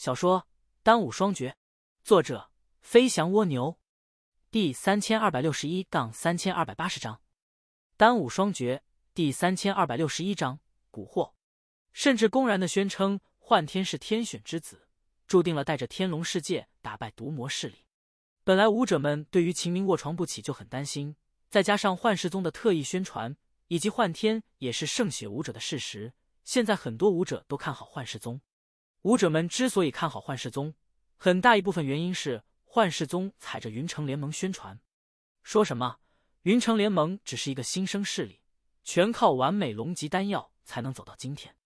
小说《单武双绝》，作者：飞翔蜗牛，第三千二百六十一杠三千二百八十章，《单武双绝》第三千二百六十一章：蛊惑，甚至公然的宣称幻天是天选之子，注定了带着天龙世界打败毒魔势力。本来武者们对于秦明卧床不起就很担心，再加上幻世宗的特意宣传，以及幻天也是圣血武者的事实，现在很多武者都看好幻世宗。武者们之所以看好幻世宗，很大一部分原因是幻世宗踩着云城联盟宣传，说什么云城联盟只是一个新生势力，全靠完美龙级丹药才能走到今天，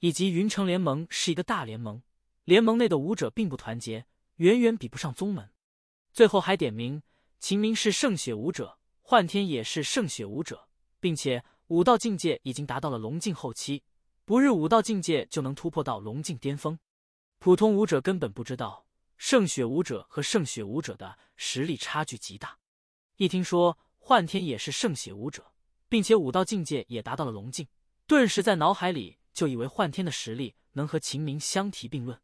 以及云城联盟是一个大联盟，联盟内的武者并不团结，远远比不上宗门。最后还点名秦明是圣血武者，幻天也是圣血武者，并且武道境界已经达到了龙境后期。不日武道境界就能突破到龙境巅峰，普通武者根本不知道圣血武者和圣血武者的实力差距极大。一听说幻天也是圣血武者，并且武道境界也达到了龙境，顿时在脑海里就以为幻天的实力能和秦明相提并论。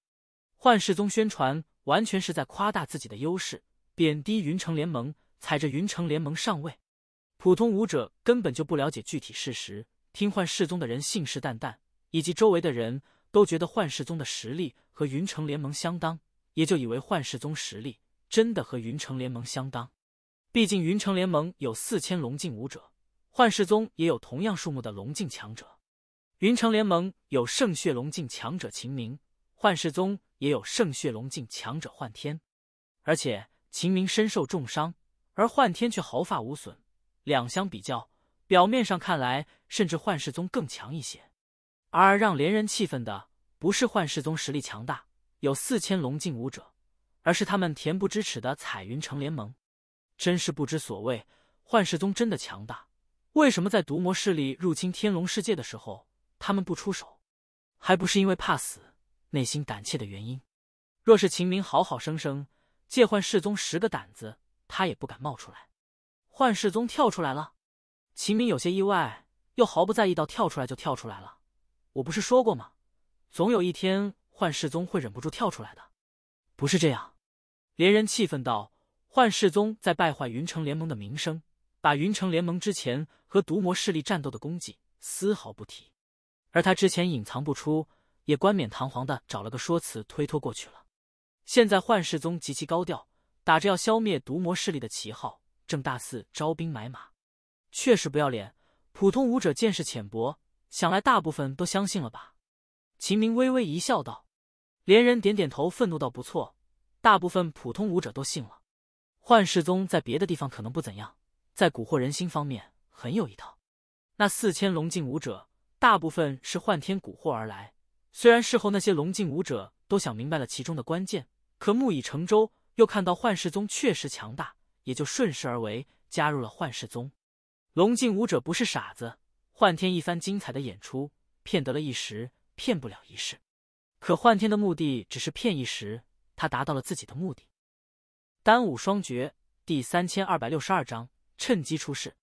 幻世宗宣传完全是在夸大自己的优势，贬低云城联盟，踩着云城联盟上位。普通武者根本就不了解具体事实，听幻世宗的人信誓旦旦。以及周围的人都觉得幻世宗的实力和云城联盟相当，也就以为幻世宗实力真的和云城联盟相当。毕竟云城联盟有四千龙境武者，幻世宗也有同样数目的龙境强者。云城联盟有圣血龙境强者秦明，幻世宗也有圣血龙境强者幻天。而且秦明身受重伤，而幻天却毫发无损。两相比较，表面上看来，甚至幻世宗更强一些。而让连人气愤的，不是幻世宗实力强大，有四千龙境武者，而是他们恬不知耻的彩云城联盟，真是不知所谓。幻世宗真的强大，为什么在毒魔势力入侵天龙世界的时候，他们不出手，还不是因为怕死、内心胆怯的原因？若是秦明好好生生借幻世宗十个胆子，他也不敢冒出来。幻世宗跳出来了，秦明有些意外，又毫不在意，到跳出来就跳出来了。我不是说过吗？总有一天幻世宗会忍不住跳出来的，不是这样？连人气愤道：“幻世宗在败坏云城联盟的名声，把云城联盟之前和毒魔势力战斗的功绩丝毫不提，而他之前隐藏不出，也冠冕堂皇的找了个说辞推脱过去了。现在幻世宗极其高调，打着要消灭毒魔势力的旗号，正大肆招兵买马，确实不要脸。普通武者见识浅薄。”想来大部分都相信了吧？秦明微微一笑，道：“连人点点头，愤怒道：不错，大部分普通武者都信了。幻世宗在别的地方可能不怎样，在蛊惑人心方面很有一套。那四千龙境武者大部分是幻天蛊惑而来，虽然事后那些龙境武者都想明白了其中的关键，可木已成舟，又看到幻世宗确实强大，也就顺势而为，加入了幻世宗。龙境武者不是傻子。”幻天一番精彩的演出，骗得了一时，骗不了一世。可幻天的目的只是骗一时，他达到了自己的目的。单武双绝第三千二百六十二章：趁机出世。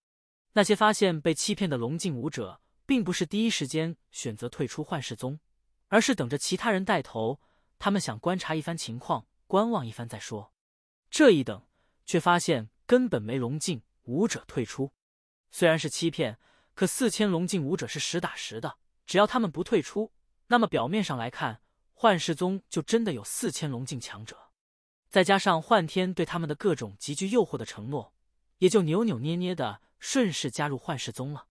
那些发现被欺骗的龙镜武者，并不是第一时间选择退出幻世宗，而是等着其他人带头。他们想观察一番情况，观望一番再说。这一等，却发现根本没龙镜武者退出。虽然是欺骗。可四千龙境武者是实打实的，只要他们不退出，那么表面上来看，幻世宗就真的有四千龙境强者。再加上幻天对他们的各种极具诱惑的承诺，也就扭扭捏捏的顺势加入幻世宗了。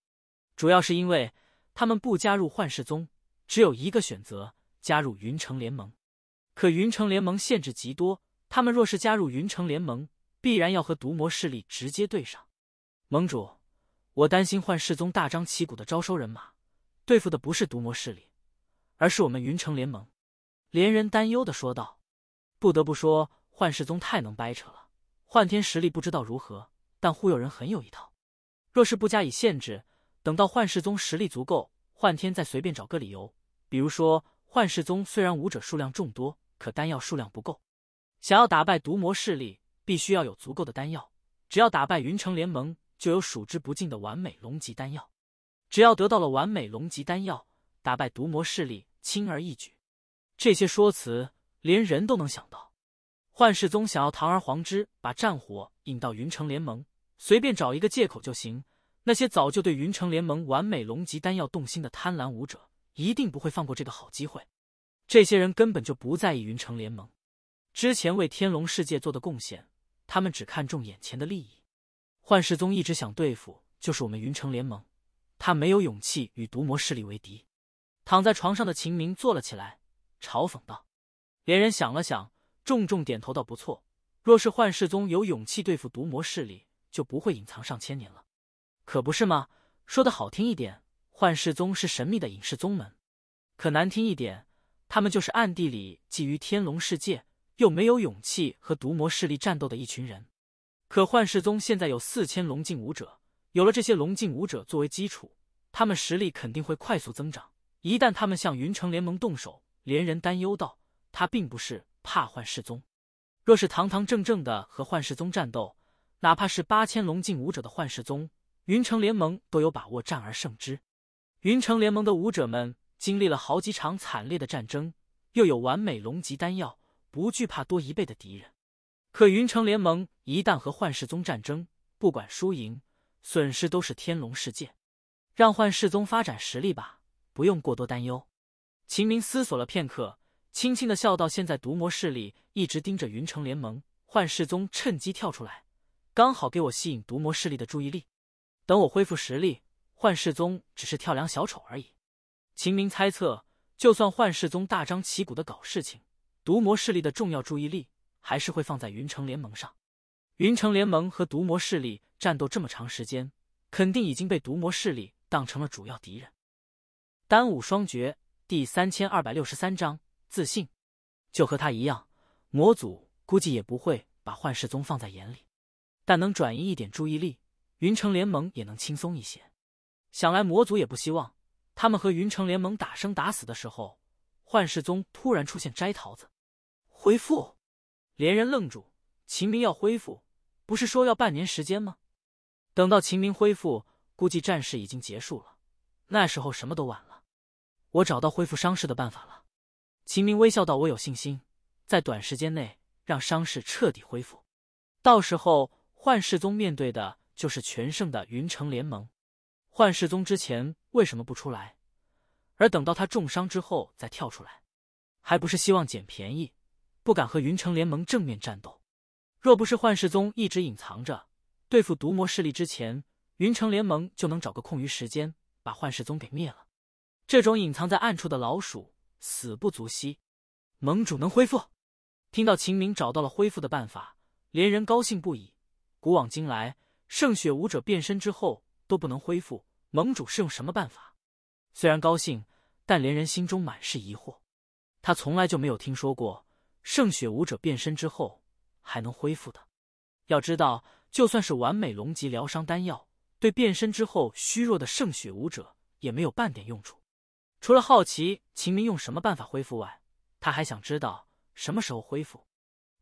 主要是因为他们不加入幻世宗，只有一个选择加入云城联盟。可云城联盟限制极多，他们若是加入云城联盟，必然要和毒魔势力直接对上。盟主。我担心幻世宗大张旗鼓的招收人马，对付的不是毒魔势力，而是我们云城联盟。连人担忧的说道：“不得不说，幻世宗太能掰扯了。幻天实力不知道如何，但忽悠人很有一套。若是不加以限制，等到幻世宗实力足够，幻天再随便找个理由，比如说幻世宗虽然武者数量众多，可丹药数量不够。想要打败毒魔势力，必须要有足够的丹药。只要打败云城联盟。”就有数之不尽的完美龙级丹药，只要得到了完美龙级丹药，打败毒魔势力轻而易举。这些说辞连人都能想到。幻世宗想要堂而皇之把战火引到云城联盟，随便找一个借口就行。那些早就对云城联盟完美龙级丹药动心的贪婪武者，一定不会放过这个好机会。这些人根本就不在意云城联盟之前为天龙世界做的贡献，他们只看重眼前的利益。幻世宗一直想对付就是我们云城联盟，他没有勇气与毒魔势力为敌。躺在床上的秦明坐了起来，嘲讽道：“连人想了想，重重点头道：‘不错，若是幻世宗有勇气对付毒魔势力，就不会隐藏上千年了。’可不是吗？说的好听一点，幻世宗是神秘的隐世宗门；可难听一点，他们就是暗地里觊觎天龙世界，又没有勇气和毒魔势力战斗的一群人。”可幻世宗现在有四千龙境武者，有了这些龙境武者作为基础，他们实力肯定会快速增长。一旦他们向云城联盟动手，连人担忧道：“他并不是怕幻世宗，若是堂堂正正的和幻世宗战斗，哪怕是八千龙境武者的幻世宗，云城联盟都有把握战而胜之。”云城联盟的武者们经历了好几场惨烈的战争，又有完美龙级丹药，不惧怕多一倍的敌人。可云城联盟。一旦和幻世宗战争，不管输赢，损失都是天龙世界。让幻世宗发展实力吧，不用过多担忧。秦明思索了片刻，轻轻的笑道：“现在毒魔势力一直盯着云城联盟，幻世宗趁机跳出来，刚好给我吸引毒魔势力的注意力。等我恢复实力，幻世宗只是跳梁小丑而已。”秦明猜测，就算幻世宗大张旗鼓的搞事情，毒魔势力的重要注意力还是会放在云城联盟上。云城联盟和毒魔势力战斗这么长时间，肯定已经被毒魔势力当成了主要敌人。单武双绝第三千二百六十三章自信，就和他一样，魔祖估计也不会把幻世宗放在眼里。但能转移一点注意力，云城联盟也能轻松一些。想来魔祖也不希望他们和云城联盟打生打死的时候，幻世宗突然出现摘桃子。恢复，连人愣住，秦明要恢复。不是说要半年时间吗？等到秦明恢复，估计战事已经结束了，那时候什么都晚了。我找到恢复伤势的办法了。秦明微笑道：“我有信心，在短时间内让伤势彻底恢复。到时候，幻世宗面对的就是全胜的云城联盟。幻世宗之前为什么不出来？而等到他重伤之后再跳出来，还不是希望捡便宜，不敢和云城联盟正面战斗。”若不是幻世宗一直隐藏着，对付毒魔势力之前，云城联盟就能找个空余时间把幻世宗给灭了。这种隐藏在暗处的老鼠，死不足惜。盟主能恢复？听到秦明找到了恢复的办法，连人高兴不已。古往今来，圣雪武者变身之后都不能恢复，盟主是用什么办法？虽然高兴，但连人心中满是疑惑。他从来就没有听说过圣雪武者变身之后。还能恢复的，要知道，就算是完美龙级疗伤丹药，对变身之后虚弱的圣血武者也没有半点用处。除了好奇秦明用什么办法恢复外，他还想知道什么时候恢复。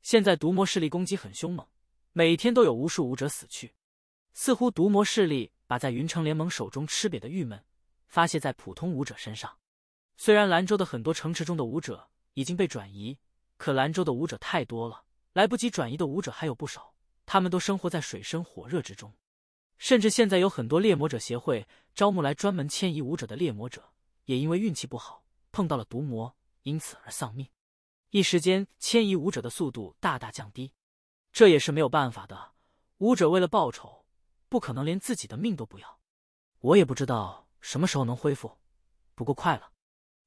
现在毒魔势力攻击很凶猛，每天都有无数武者死去，似乎毒魔势力把在云城联盟手中吃瘪的郁闷发泄在普通武者身上。虽然兰州的很多城池中的武者已经被转移，可兰州的武者太多了。来不及转移的武者还有不少，他们都生活在水深火热之中。甚至现在有很多猎魔者协会招募来专门迁移武者的猎魔者，也因为运气不好碰到了毒魔，因此而丧命。一时间，迁移武者的速度大大降低。这也是没有办法的，武者为了报仇，不可能连自己的命都不要。我也不知道什么时候能恢复，不过快了。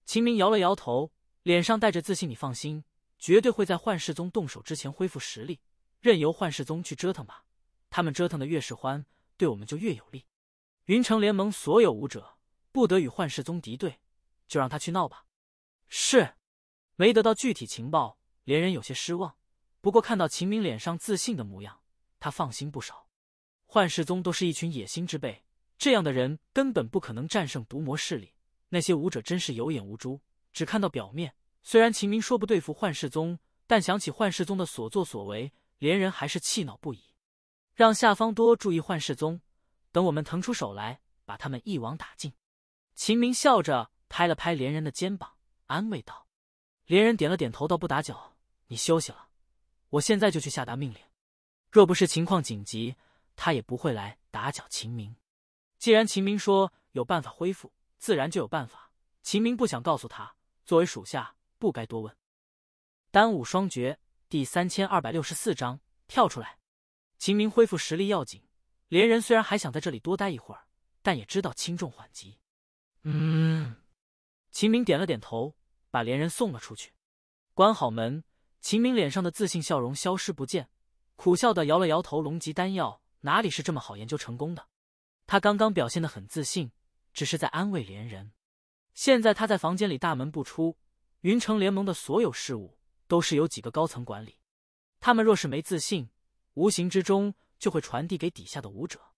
秦明摇了摇头，脸上带着自信：“你放心。”绝对会在幻世宗动手之前恢复实力，任由幻世宗去折腾吧。他们折腾的越是欢，对我们就越有利。云城联盟所有武者不得与幻世宗敌对，就让他去闹吧。是，没得到具体情报，连人有些失望。不过看到秦明脸上自信的模样，他放心不少。幻世宗都是一群野心之辈，这样的人根本不可能战胜毒魔势力。那些武者真是有眼无珠，只看到表面。虽然秦明说不对付幻世宗，但想起幻世宗的所作所为，连人还是气恼不已。让下方多注意幻世宗，等我们腾出手来，把他们一网打尽。秦明笑着拍了拍连人的肩膀，安慰道：“连人点了点头，道：不打搅，你休息了。我现在就去下达命令。若不是情况紧急，他也不会来打搅秦明。既然秦明说有办法恢复，自然就有办法。秦明不想告诉他，作为属下。”不该多问。《丹武双绝》第三千二百六十四章跳出来。秦明恢复实力要紧。连人虽然还想在这里多待一会儿，但也知道轻重缓急。嗯。秦明点了点头，把连人送了出去，关好门。秦明脸上的自信笑容消失不见，苦笑的摇了摇头。龙级丹药哪里是这么好研究成功的？他刚刚表现的很自信，只是在安慰连人。现在他在房间里大门不出。云城联盟的所有事务都是由几个高层管理，他们若是没自信，无形之中就会传递给底下的武者，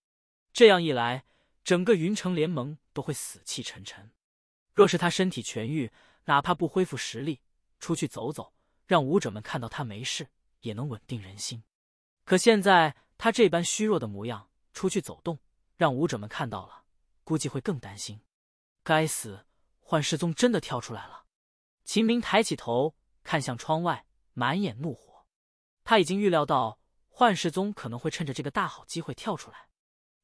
这样一来，整个云城联盟都会死气沉沉。若是他身体痊愈，哪怕不恢复实力，出去走走，让武者们看到他没事，也能稳定人心。可现在他这般虚弱的模样，出去走动，让武者们看到了，估计会更担心。该死，幻世宗真的跳出来了！秦明抬起头，看向窗外，满眼怒火。他已经预料到幻世宗可能会趁着这个大好机会跳出来。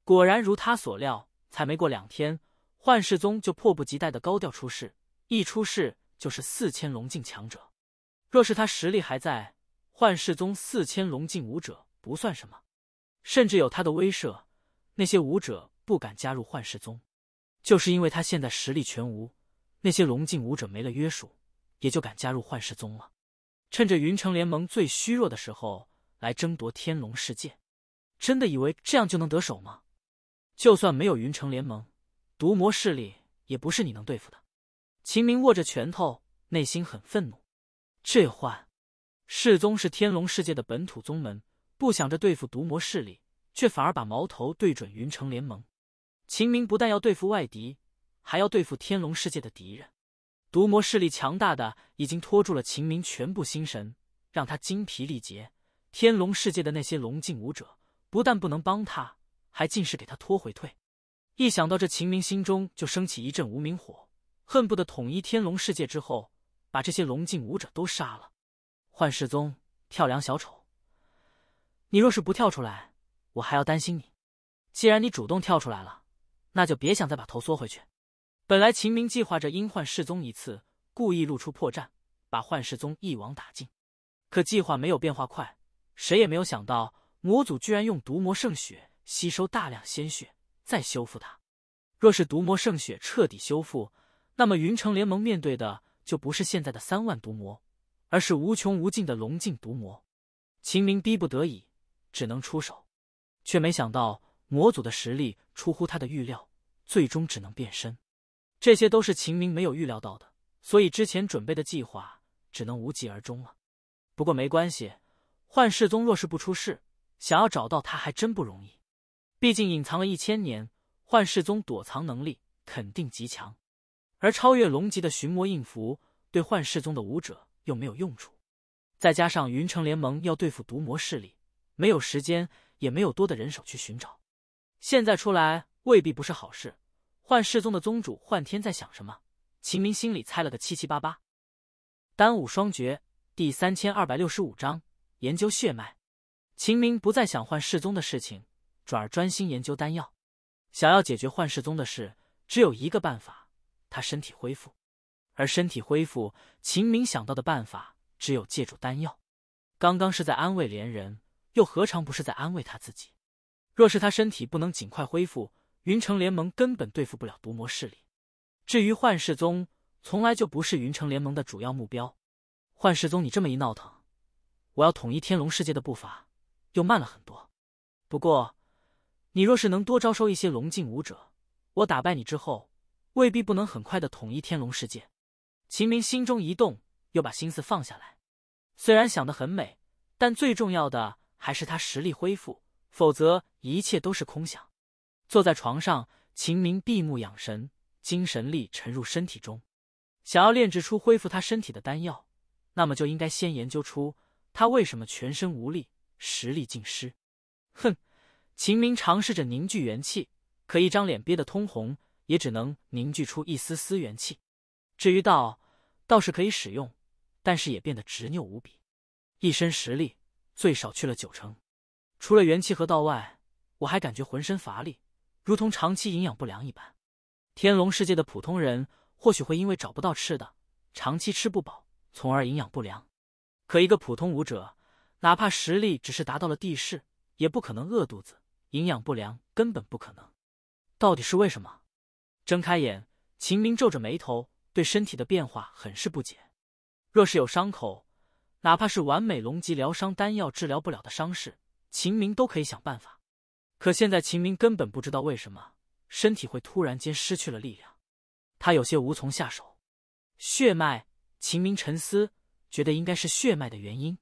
果然如他所料，才没过两天，幻世宗就迫不及待的高调出世。一出世就是四千龙境强者。若是他实力还在，幻世宗四千龙境武者不算什么，甚至有他的威慑，那些武者不敢加入幻世宗。就是因为他现在实力全无，那些龙境武者没了约束。也就敢加入幻世宗了，趁着云城联盟最虚弱的时候来争夺天龙世界，真的以为这样就能得手吗？就算没有云城联盟，毒魔势力也不是你能对付的。秦明握着拳头，内心很愤怒。这幻世宗是天龙世界的本土宗门，不想着对付毒魔势力，却反而把矛头对准云城联盟。秦明不但要对付外敌，还要对付天龙世界的敌人。毒魔势力强大的，已经拖住了秦明全部心神，让他精疲力竭。天龙世界的那些龙境武者不但不能帮他，还尽是给他拖回退。一想到这，秦明心中就升起一阵无名火，恨不得统一天龙世界之后，把这些龙境武者都杀了。幻世宗，跳梁小丑，你若是不跳出来，我还要担心你。既然你主动跳出来了，那就别想再把头缩回去。本来秦明计划着因幻世宗一次，故意露出破绽，把幻世宗一网打尽。可计划没有变化快，谁也没有想到魔祖居然用毒魔圣血吸收大量鲜血，再修复它。若是毒魔圣血彻底修复，那么云城联盟面对的就不是现在的三万毒魔，而是无穷无尽的龙境毒魔。秦明逼不得已，只能出手，却没想到魔祖的实力出乎他的预料，最终只能变身。这些都是秦明没有预料到的，所以之前准备的计划只能无疾而终了。不过没关系，幻世宗若是不出事，想要找到他还真不容易。毕竟隐藏了一千年，幻世宗躲藏能力肯定极强，而超越龙级的寻魔印符对幻世宗的武者又没有用处。再加上云城联盟要对付毒魔势力，没有时间也没有多的人手去寻找，现在出来未必不是好事。幻世宗的宗主幻天在想什么？秦明心里猜了个七七八八。丹武双绝第三千二百六十五章研究血脉。秦明不再想幻世宗的事情，转而专心研究丹药。想要解决幻世宗的事，只有一个办法：他身体恢复。而身体恢复，秦明想到的办法只有借助丹药。刚刚是在安慰连人，又何尝不是在安慰他自己？若是他身体不能尽快恢复，云城联盟根本对付不了毒魔势力。至于幻世宗，从来就不是云城联盟的主要目标。幻世宗，你这么一闹腾，我要统一天龙世界的步伐又慢了很多。不过，你若是能多招收一些龙境武者，我打败你之后，未必不能很快的统一天龙世界。秦明心中一动，又把心思放下来。虽然想得很美，但最重要的还是他实力恢复，否则一切都是空想。坐在床上，秦明闭目养神，精神力沉入身体中。想要炼制出恢复他身体的丹药，那么就应该先研究出他为什么全身无力，实力尽失。哼！秦明尝试着凝聚元气，可一张脸憋得通红，也只能凝聚出一丝丝元气。至于道，倒是可以使用，但是也变得执拗无比。一身实力最少去了九成，除了元气和道外，我还感觉浑身乏力。如同长期营养不良一般，天龙世界的普通人或许会因为找不到吃的，长期吃不饱，从而营养不良。可一个普通武者，哪怕实力只是达到了地势，也不可能饿肚子、营养不良，根本不可能。到底是为什么？睁开眼，秦明皱着眉头，对身体的变化很是不解。若是有伤口，哪怕是完美龙级疗伤丹药治疗不了的伤势，秦明都可以想办法。可现在，秦明根本不知道为什么身体会突然间失去了力量，他有些无从下手。血脉，秦明沉思，觉得应该是血脉的原因。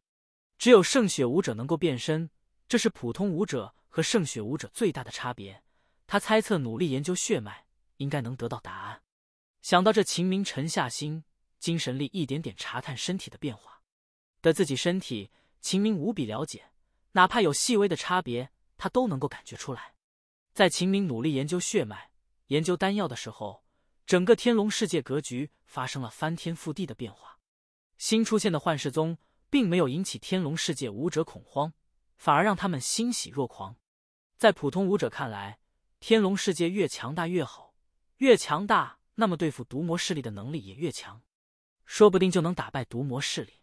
只有圣血武者能够变身，这是普通武者和圣血武者最大的差别。他猜测，努力研究血脉，应该能得到答案。想到这，秦明沉下心，精神力一点点查探身体的变化。的自己身体，秦明无比了解，哪怕有细微的差别。他都能够感觉出来，在秦明努力研究血脉、研究丹药的时候，整个天龙世界格局发生了翻天覆地的变化。新出现的幻世宗并没有引起天龙世界武者恐慌，反而让他们欣喜若狂。在普通武者看来，天龙世界越强大越好，越强大那么对付毒魔势力的能力也越强，说不定就能打败毒魔势力。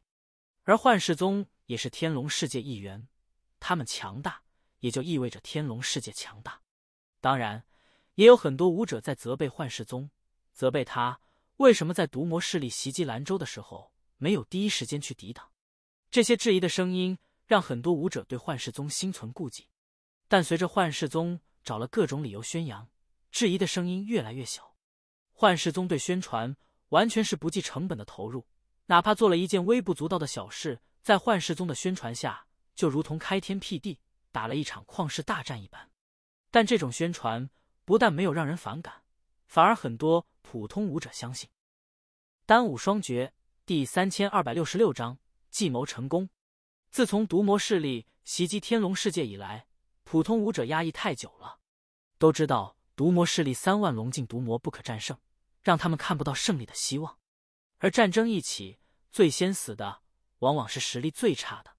而幻世宗也是天龙世界一员，他们强大。也就意味着天龙世界强大，当然也有很多武者在责备幻世宗，责备他为什么在毒魔势力袭击兰州的时候没有第一时间去抵挡。这些质疑的声音让很多武者对幻世宗心存顾忌，但随着幻世宗找了各种理由宣扬，质疑的声音越来越小。幻世宗对宣传完全是不计成本的投入，哪怕做了一件微不足道的小事，在幻世宗的宣传下，就如同开天辟地。打了一场旷世大战一般，但这种宣传不但没有让人反感，反而很多普通武者相信。单武双绝第三千二百六十六章计谋成功。自从毒魔势力袭击天龙世界以来，普通武者压抑太久了，都知道毒魔势力三万龙境毒魔不可战胜，让他们看不到胜利的希望。而战争一起，最先死的往往是实力最差的，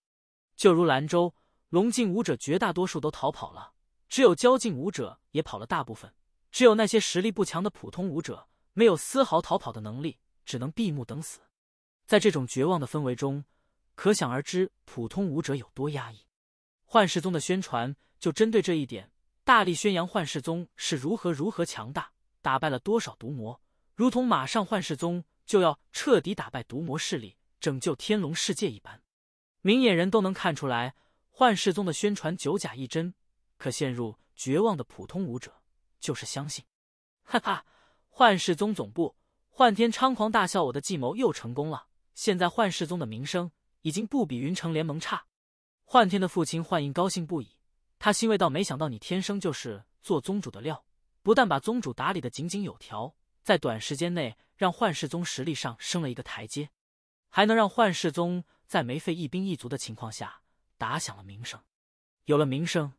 就如兰州。龙境武者绝大多数都逃跑了，只有交境武者也跑了大部分，只有那些实力不强的普通武者没有丝毫逃跑的能力，只能闭目等死。在这种绝望的氛围中，可想而知普通武者有多压抑。幻世宗的宣传就针对这一点，大力宣扬幻世宗是如何如何强大，打败了多少毒魔，如同马上幻世宗就要彻底打败毒魔势力，拯救天龙世界一般。明眼人都能看出来。幻世宗的宣传“九假一真”，可陷入绝望的普通武者就是相信。哈哈！幻世宗总部，幻天猖狂大笑，我的计谋又成功了。现在幻世宗的名声已经不比云城联盟差。幻天的父亲幻影高兴不已，他欣慰到：没想到你天生就是做宗主的料，不但把宗主打理的井井有条，在短时间内让幻世宗实力上升了一个台阶，还能让幻世宗在没费一兵一卒的情况下。打响了名声，有了名声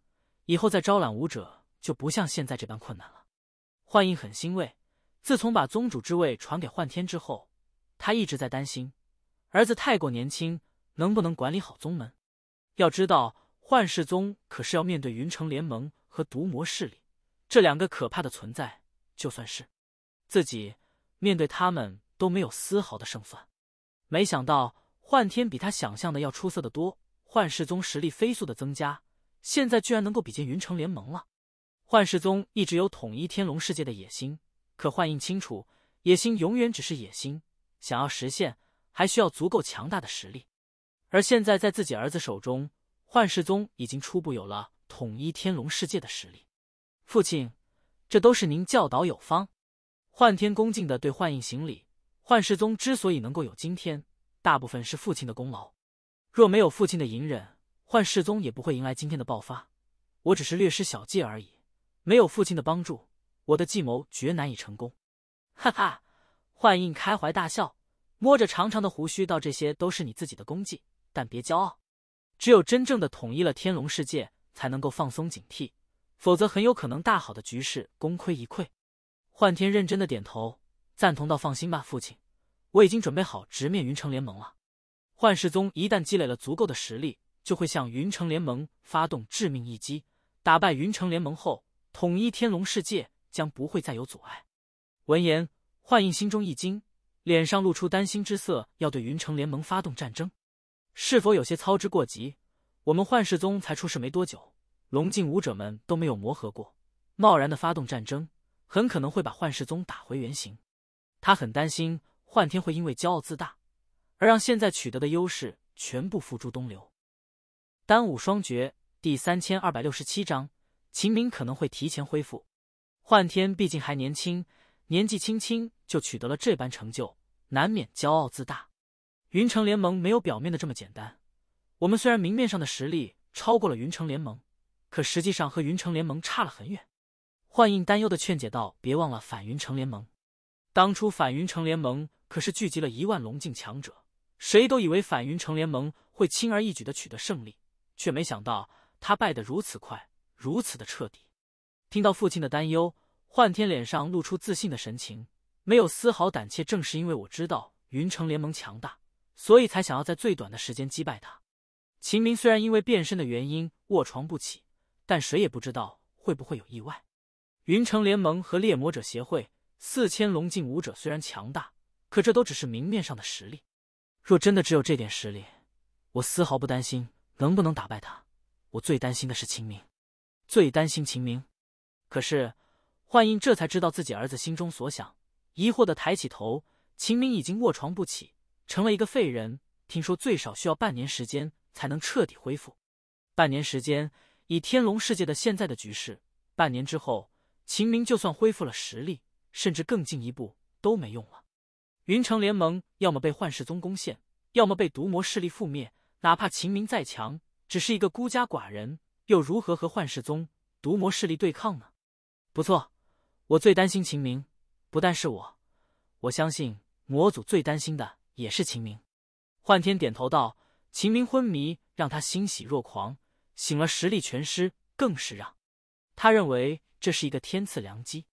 以后，再招揽武者就不像现在这般困难了。幻影很欣慰，自从把宗主之位传给幻天之后，他一直在担心儿子太过年轻，能不能管理好宗门。要知道，幻世宗可是要面对云城联盟和毒魔势力这两个可怕的存在，就算是自己面对他们都没有丝毫的胜算。没想到幻天比他想象的要出色的多。幻世宗实力飞速的增加，现在居然能够比肩云城联盟了。幻世宗一直有统一天龙世界的野心，可幻影清楚，野心永远只是野心，想要实现，还需要足够强大的实力。而现在，在自己儿子手中，幻世宗已经初步有了统一天龙世界的实力。父亲，这都是您教导有方。幻天恭敬的对幻影行礼。幻世宗之所以能够有今天，大部分是父亲的功劳。若没有父亲的隐忍，幻世宗也不会迎来今天的爆发。我只是略施小计而已，没有父亲的帮助，我的计谋绝难以成功。哈哈，幻印开怀大笑，摸着长长的胡须道：“这些都是你自己的功绩，但别骄傲。只有真正的统一了天龙世界，才能够放松警惕，否则很有可能大好的局势功亏一篑。”幻天认真的点头，赞同道：“放心吧，父亲，我已经准备好直面云城联盟了。”幻世宗一旦积累了足够的实力，就会向云城联盟发动致命一击。打败云城联盟后，统一天龙世界将不会再有阻碍。闻言，幻影心中一惊，脸上露出担心之色。要对云城联盟发动战争，是否有些操之过急？我们幻世宗才出世没多久，龙境武者们都没有磨合过，贸然的发动战争，很可能会把幻世宗打回原形。他很担心幻天会因为骄傲自大。而让现在取得的优势全部付诸东流。单武双绝第三千二百六十七章：秦明可能会提前恢复。幻天毕竟还年轻，年纪轻轻就取得了这般成就，难免骄傲自大。云城联盟没有表面的这么简单。我们虽然明面上的实力超过了云城联盟，可实际上和云城联盟差了很远。幻印担忧的劝解道：“别忘了反云城联盟。当初反云城联盟可是聚集了一万龙境强者。”谁都以为反云城联盟会轻而易举的取得胜利，却没想到他败得如此快，如此的彻底。听到父亲的担忧，幻天脸上露出自信的神情，没有丝毫胆怯。正是因为我知道云城联盟强大，所以才想要在最短的时间击败他。秦明虽然因为变身的原因卧床不起，但谁也不知道会不会有意外。云城联盟和猎魔者协会四千龙境武者虽然强大，可这都只是明面上的实力。若真的只有这点实力，我丝毫不担心能不能打败他。我最担心的是秦明，最担心秦明。可是幻音这才知道自己儿子心中所想，疑惑的抬起头。秦明已经卧床不起，成了一个废人。听说最少需要半年时间才能彻底恢复。半年时间，以天龙世界的现在的局势，半年之后，秦明就算恢复了实力，甚至更进一步，都没用了。云城联盟要么被幻世宗攻陷，要么被毒魔势力覆灭。哪怕秦明再强，只是一个孤家寡人，又如何和幻世宗、毒魔势力对抗呢？不错，我最担心秦明。不但是我，我相信魔祖最担心的也是秦明。幻天点头道：“秦明昏迷，让他欣喜若狂；醒了，实力全失，更是让他认为这是一个天赐良机。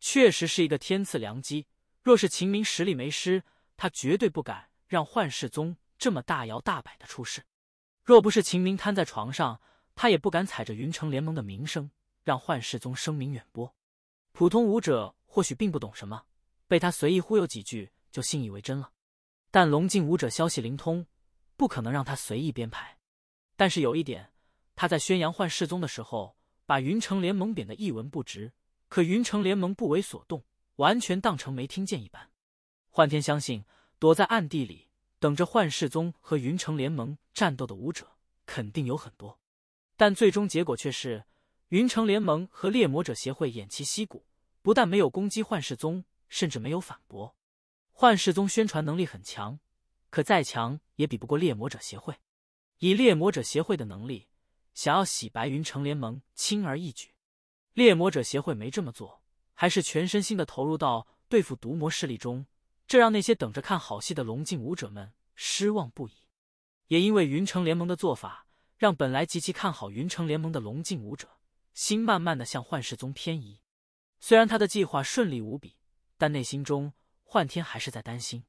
确实是一个天赐良机。”若是秦明实力没失，他绝对不敢让幻世宗这么大摇大摆的出事。若不是秦明瘫在床上，他也不敢踩着云城联盟的名声让幻世宗声名远播。普通武者或许并不懂什么，被他随意忽悠几句就信以为真了。但龙镜武者消息灵通，不可能让他随意编排。但是有一点，他在宣扬幻世宗的时候，把云城联盟贬得一文不值，可云城联盟不为所动。完全当成没听见一般。幻天相信，躲在暗地里等着幻世宗和云城联盟战斗的武者肯定有很多，但最终结果却是云城联盟和猎魔者协会偃旗息鼓，不但没有攻击幻世宗，甚至没有反驳。幻世宗宣传能力很强，可再强也比不过猎魔者协会。以猎魔者协会的能力，想要洗白云城联盟轻而易举。猎魔者协会没这么做。还是全身心的投入到对付毒魔势力中，这让那些等着看好戏的龙境武者们失望不已。也因为云城联盟的做法，让本来极其看好云城联盟的龙境武者心慢慢的向幻世宗偏移。虽然他的计划顺利无比，但内心中幻天还是在担心。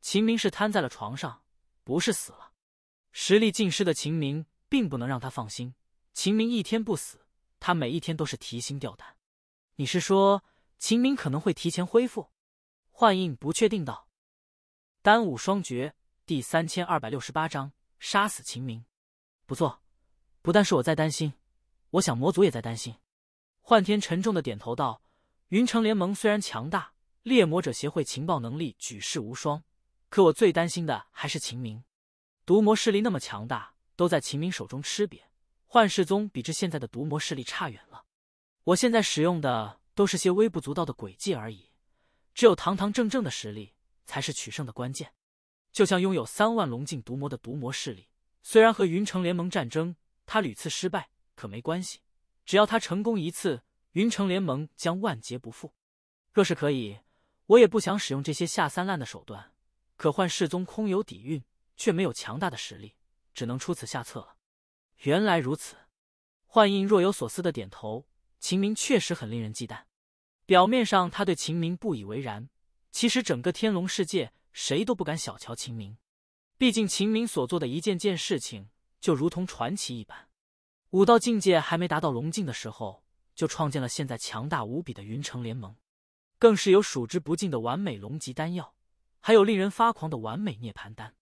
秦明是瘫在了床上，不是死了。实力尽失的秦明并不能让他放心。秦明一天不死，他每一天都是提心吊胆。你是说秦明可能会提前恢复？幻影不确定道。《丹武双绝》第三千二百六十八章：杀死秦明。不错，不但是我在担心，我想魔族也在担心。幻天沉重的点头道：“云城联盟虽然强大，猎魔者协会情报能力举世无双，可我最担心的还是秦明。毒魔势力那么强大，都在秦明手中吃瘪，幻世宗比之现在的毒魔势力差远了。”我现在使用的都是些微不足道的诡计而已，只有堂堂正正的实力才是取胜的关键。就像拥有三万龙境毒魔的毒魔势力，虽然和云城联盟战争他屡次失败，可没关系，只要他成功一次，云城联盟将万劫不复。若是可以，我也不想使用这些下三滥的手段。可幻世宗空有底蕴，却没有强大的实力，只能出此下策了。原来如此，幻印若有所思的点头。秦明确实很令人忌惮，表面上他对秦明不以为然，其实整个天龙世界谁都不敢小瞧秦明。毕竟秦明所做的一件件事情就如同传奇一般。武道境界还没达到龙境的时候，就创建了现在强大无比的云城联盟，更是有数之不尽的完美龙级丹药，还有令人发狂的完美涅槃丹。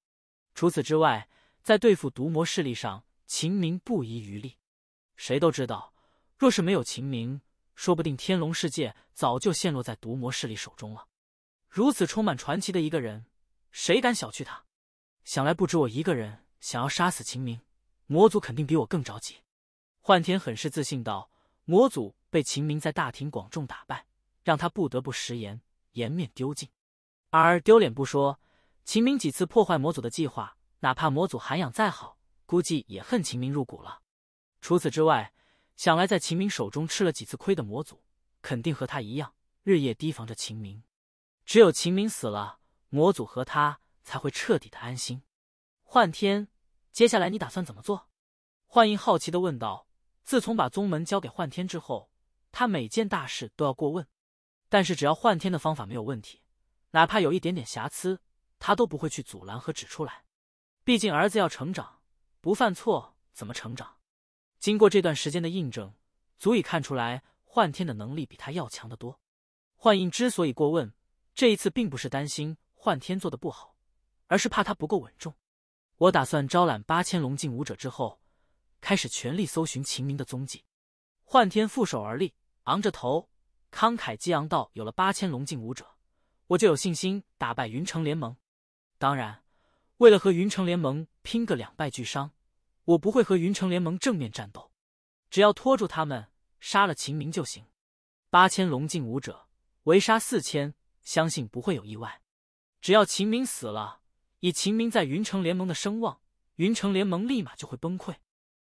除此之外，在对付毒魔势力上，秦明不遗余力。谁都知道。若是没有秦明，说不定天龙世界早就陷落在毒魔势力手中了。如此充满传奇的一个人，谁敢小觑他？想来不止我一个人想要杀死秦明，魔族肯定比我更着急。幻天很是自信道：“魔祖被秦明在大庭广众打败，让他不得不食言，颜面丢尽。而丢脸不说，秦明几次破坏魔祖的计划，哪怕魔祖涵养再好，估计也恨秦明入骨了。除此之外。”想来，在秦明手中吃了几次亏的魔祖，肯定和他一样，日夜提防着秦明。只有秦明死了，魔祖和他才会彻底的安心。幻天，接下来你打算怎么做？幻音好奇的问道。自从把宗门交给幻天之后，他每件大事都要过问。但是只要幻天的方法没有问题，哪怕有一点点瑕疵，他都不会去阻拦和指出来。毕竟儿子要成长，不犯错怎么成长？经过这段时间的印证，足以看出来幻天的能力比他要强得多。幻影之所以过问，这一次并不是担心幻天做的不好，而是怕他不够稳重。我打算招揽八千龙境武者之后，开始全力搜寻秦明的踪迹。幻天负手而立，昂着头，慷慨激昂道：“有了八千龙境武者，我就有信心打败云城联盟。当然，为了和云城联盟拼个两败俱伤。”我不会和云城联盟正面战斗，只要拖住他们，杀了秦明就行。八千龙境武者围杀四千，相信不会有意外。只要秦明死了，以秦明在云城联盟的声望，云城联盟立马就会崩溃。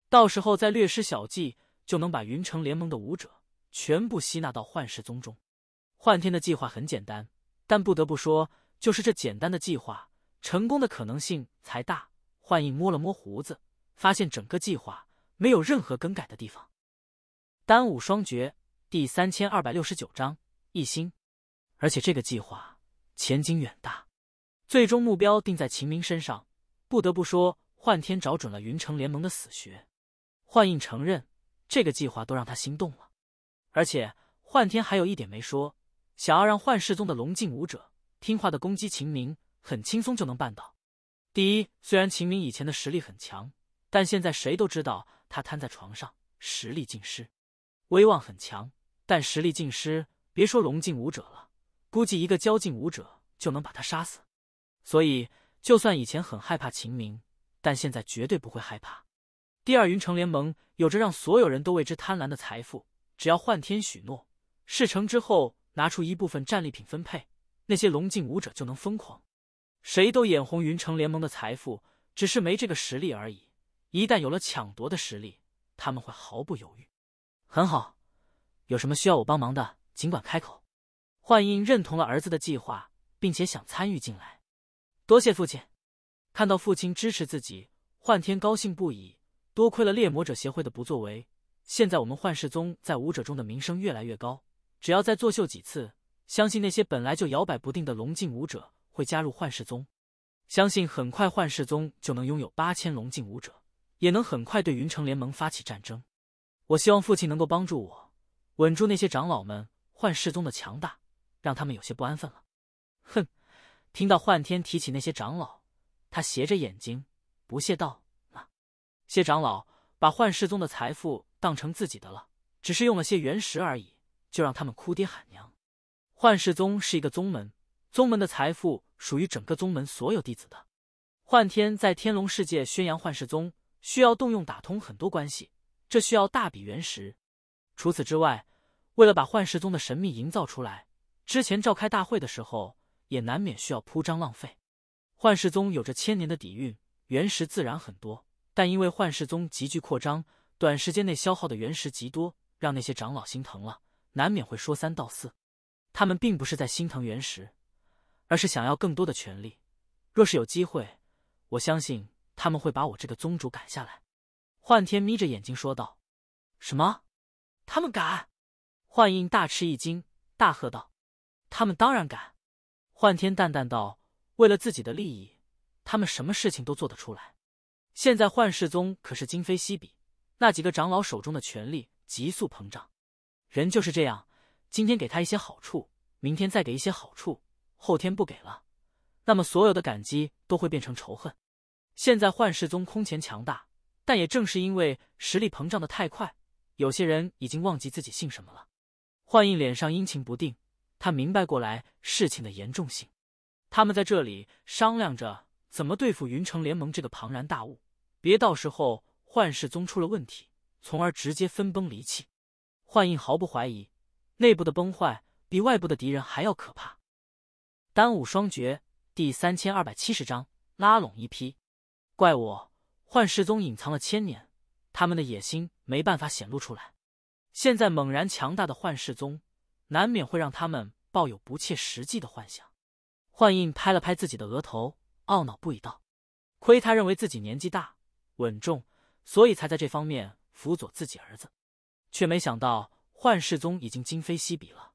到时候再略施小计，就能把云城联盟的武者全部吸纳到幻世宗中。幻天的计划很简单，但不得不说，就是这简单的计划，成功的可能性才大。幻影摸了摸胡子。发现整个计划没有任何更改的地方。单武双绝第三千二百六十九章一心，而且这个计划前景远大，最终目标定在秦明身上。不得不说，幻天找准了云城联盟的死穴。幻影承认，这个计划都让他心动了。而且，幻天还有一点没说：想要让幻世宗的龙镜武者听话的攻击秦明，很轻松就能办到。第一，虽然秦明以前的实力很强。但现在谁都知道他瘫在床上，实力尽失，威望很强，但实力尽失。别说龙境武者了，估计一个交境武者就能把他杀死。所以，就算以前很害怕秦明，但现在绝对不会害怕。第二云城联盟有着让所有人都为之贪婪的财富，只要幻天许诺事成之后拿出一部分战利品分配，那些龙境武者就能疯狂。谁都眼红云城联盟的财富，只是没这个实力而已。一旦有了抢夺的实力，他们会毫不犹豫。很好，有什么需要我帮忙的，尽管开口。幻音认同了儿子的计划，并且想参与进来。多谢父亲。看到父亲支持自己，幻天高兴不已。多亏了猎魔者协会的不作为，现在我们幻世宗在武者中的名声越来越高。只要再作秀几次，相信那些本来就摇摆不定的龙境武者会加入幻世宗。相信很快幻世宗就能拥有八千龙境武者。也能很快对云城联盟发起战争。我希望父亲能够帮助我稳住那些长老们。幻世宗的强大让他们有些不安分了。哼！听到幻天提起那些长老，他斜着眼睛不屑道：“那些长老把幻世宗的财富当成自己的了，只是用了些原石而已，就让他们哭爹喊娘。”幻世宗是一个宗门，宗门的财富属于整个宗门所有弟子的。幻天在天龙世界宣扬幻世宗。需要动用打通很多关系，这需要大笔原石。除此之外，为了把幻世宗的神秘营造出来，之前召开大会的时候，也难免需要铺张浪费。幻世宗有着千年的底蕴，原石自然很多，但因为幻世宗急剧扩张，短时间内消耗的原石极多，让那些长老心疼了，难免会说三道四。他们并不是在心疼原石，而是想要更多的权利。若是有机会，我相信。他们会把我这个宗主赶下来。”幻天眯着眼睛说道。“什么？他们敢？”幻印大吃一惊，大喝道：“他们当然敢。”幻天淡淡道：“为了自己的利益，他们什么事情都做得出来。现在幻世宗可是今非昔比，那几个长老手中的权力急速膨胀。人就是这样，今天给他一些好处，明天再给一些好处，后天不给了，那么所有的感激都会变成仇恨。”现在幻世宗空前强大，但也正是因为实力膨胀的太快，有些人已经忘记自己姓什么了。幻影脸上阴晴不定，他明白过来事情的严重性。他们在这里商量着怎么对付云城联盟这个庞然大物，别到时候幻世宗出了问题，从而直接分崩离析。幻影毫不怀疑，内部的崩坏比外部的敌人还要可怕。《单武双绝》第三千二百七十章：拉拢一批。怪我，幻世宗隐藏了千年，他们的野心没办法显露出来。现在猛然强大的幻世宗，难免会让他们抱有不切实际的幻想。幻印拍了拍自己的额头，懊恼不已道：“亏他认为自己年纪大、稳重，所以才在这方面辅佐自己儿子，却没想到幻世宗已经今非昔比了。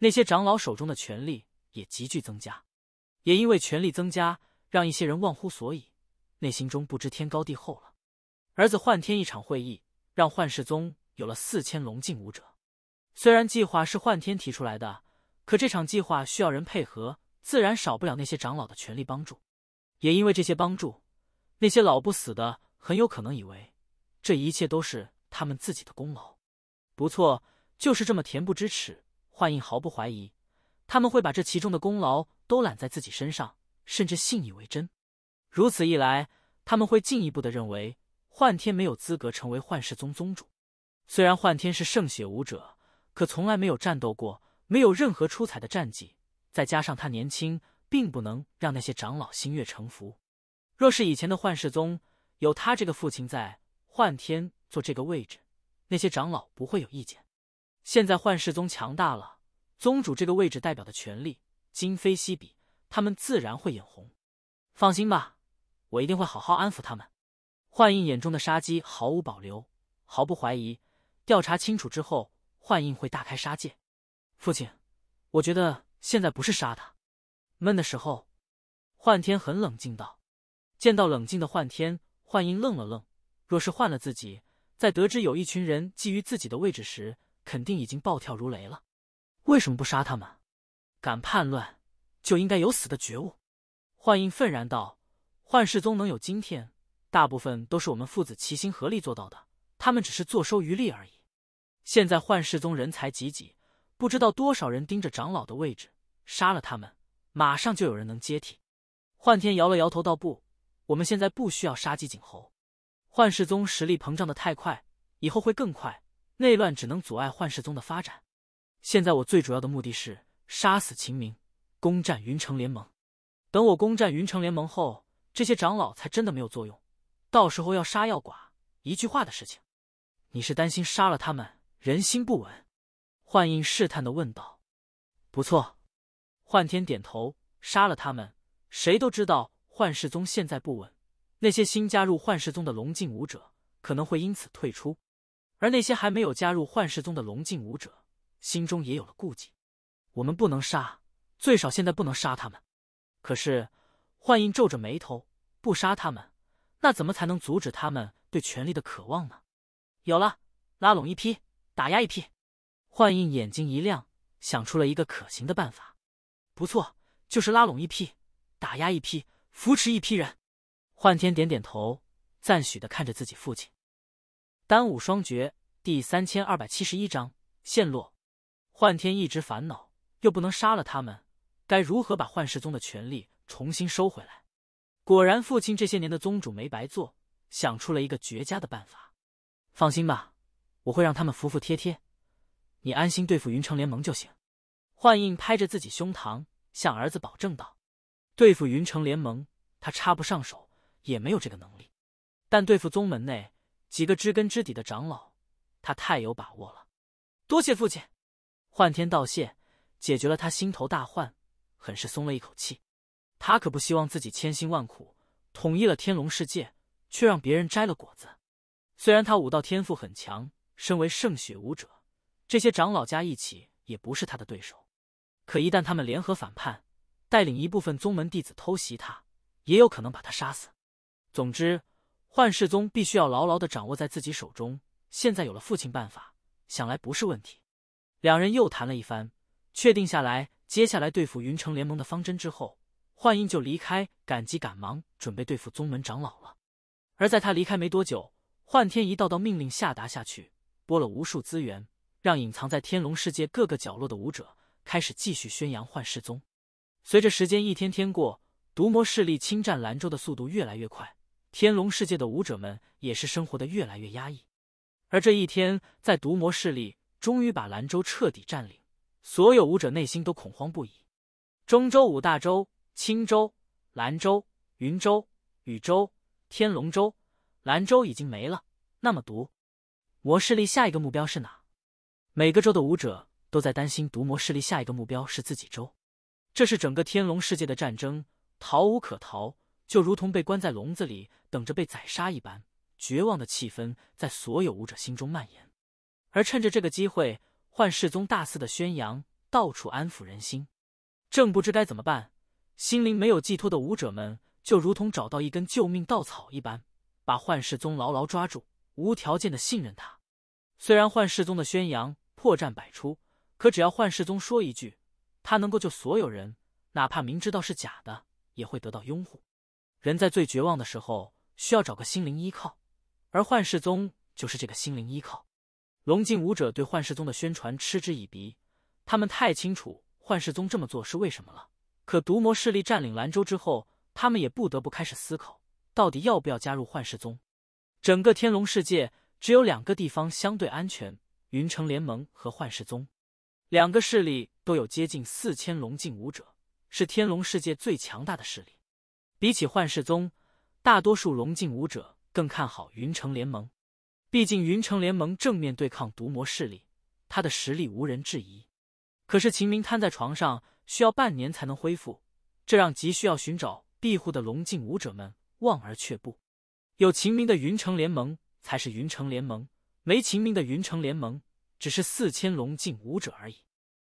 那些长老手中的权力也急剧增加，也因为权力增加，让一些人忘乎所以。”内心中不知天高地厚了。儿子幻天一场会议，让幻世宗有了四千龙境武者。虽然计划是幻天提出来的，可这场计划需要人配合，自然少不了那些长老的全力帮助。也因为这些帮助，那些老不死的很有可能以为这一切都是他们自己的功劳。不错，就是这么恬不知耻。幻印毫不怀疑，他们会把这其中的功劳都揽在自己身上，甚至信以为真。如此一来，他们会进一步的认为幻天没有资格成为幻世宗宗主。虽然幻天是圣血武者，可从来没有战斗过，没有任何出彩的战绩，再加上他年轻，并不能让那些长老心悦诚服。若是以前的幻世宗有他这个父亲在，幻天坐这个位置，那些长老不会有意见。现在幻世宗强大了，宗主这个位置代表的权力今非昔比，他们自然会眼红。放心吧。我一定会好好安抚他们。幻影眼中的杀机毫无保留，毫不怀疑。调查清楚之后，幻影会大开杀戒。父亲，我觉得现在不是杀他。闷的时候，幻天很冷静道。见到冷静的幻天，幻影愣了愣。若是换了自己，在得知有一群人觊觎自己的位置时，肯定已经暴跳如雷了。为什么不杀他们？敢叛乱，就应该有死的觉悟。幻影愤然道。幻世宗能有今天，大部分都是我们父子齐心合力做到的。他们只是坐收渔利而已。现在幻世宗人才济济，不知道多少人盯着长老的位置。杀了他们，马上就有人能接替。幻天摇了摇头道：“不，我们现在不需要杀鸡儆猴。幻世宗实力膨胀的太快，以后会更快。内乱只能阻碍幻世宗的发展。现在我最主要的目的是杀死秦明，攻占云城联盟。等我攻占云城联盟后。”这些长老才真的没有作用，到时候要杀要剐，一句话的事情。你是担心杀了他们人心不稳？幻印试探的问道。不错，幻天点头。杀了他们，谁都知道幻世宗现在不稳，那些新加入幻世宗的龙境武者可能会因此退出，而那些还没有加入幻世宗的龙境武者心中也有了顾忌。我们不能杀，最少现在不能杀他们。可是，幻影皱着眉头。不杀他们，那怎么才能阻止他们对权力的渴望呢？有了，拉拢一批，打压一批。幻印眼睛一亮，想出了一个可行的办法。不错，就是拉拢一批，打压一批，扶持一批人。幻天点点头，赞许的看着自己父亲。《单武双绝》第三千二百七十一章：陷落。幻天一直烦恼，又不能杀了他们，该如何把幻世宗的权力重新收回来？果然，父亲这些年的宗主没白做，想出了一个绝佳的办法。放心吧，我会让他们服服帖帖。你安心对付云城联盟就行。幻影拍着自己胸膛，向儿子保证道：“对付云城联盟，他插不上手，也没有这个能力。但对付宗门内几个知根知底的长老，他太有把握了。”多谢父亲，幻天道谢，解决了他心头大患，很是松了一口气。他可不希望自己千辛万苦统一了天龙世界，却让别人摘了果子。虽然他武道天赋很强，身为圣血武者，这些长老加一起也不是他的对手。可一旦他们联合反叛，带领一部分宗门弟子偷袭他，也有可能把他杀死。总之，幻世宗必须要牢牢的掌握在自己手中。现在有了父亲办法，想来不是问题。两人又谈了一番，确定下来接下来对付云城联盟的方针之后。幻印就离开，赶急赶忙准备对付宗门长老了。而在他离开没多久，幻天一道道命令下达下去，拨了无数资源，让隐藏在天龙世界各个角落的武者开始继续宣扬幻世宗。随着时间一天天过，毒魔势力侵占兰州的速度越来越快，天龙世界的武者们也是生活的越来越压抑。而这一天，在毒魔势力终于把兰州彻底占领，所有武者内心都恐慌不已。中州五大洲青州、兰州、云州、禹州、天龙州，兰州已经没了。那么毒魔势力下一个目标是哪？每个州的武者都在担心毒魔势力下一个目标是自己州。这是整个天龙世界的战争，逃无可逃，就如同被关在笼子里，等着被宰杀一般。绝望的气氛在所有武者心中蔓延。而趁着这个机会，幻世宗大肆的宣扬，到处安抚人心，正不知该怎么办。心灵没有寄托的武者们，就如同找到一根救命稻草一般，把幻世宗牢牢抓住，无条件的信任他。虽然幻世宗的宣扬破绽百出，可只要幻世宗说一句，他能够救所有人，哪怕明知道是假的，也会得到拥护。人在最绝望的时候，需要找个心灵依靠，而幻世宗就是这个心灵依靠。龙镜武者对幻世宗的宣传嗤之以鼻，他们太清楚幻世宗这么做是为什么了。可毒魔势力占领兰州之后，他们也不得不开始思考，到底要不要加入幻世宗。整个天龙世界只有两个地方相对安全：云城联盟和幻世宗。两个势力都有接近四千龙境武者，是天龙世界最强大的势力。比起幻世宗，大多数龙境武者更看好云城联盟。毕竟云城联盟正面对抗毒魔势力，他的实力无人质疑。可是秦明瘫在床上。需要半年才能恢复，这让急需要寻找庇护的龙境武者们望而却步。有秦明的云城联盟才是云城联盟，没秦明的云城联盟只是四千龙境武者而已。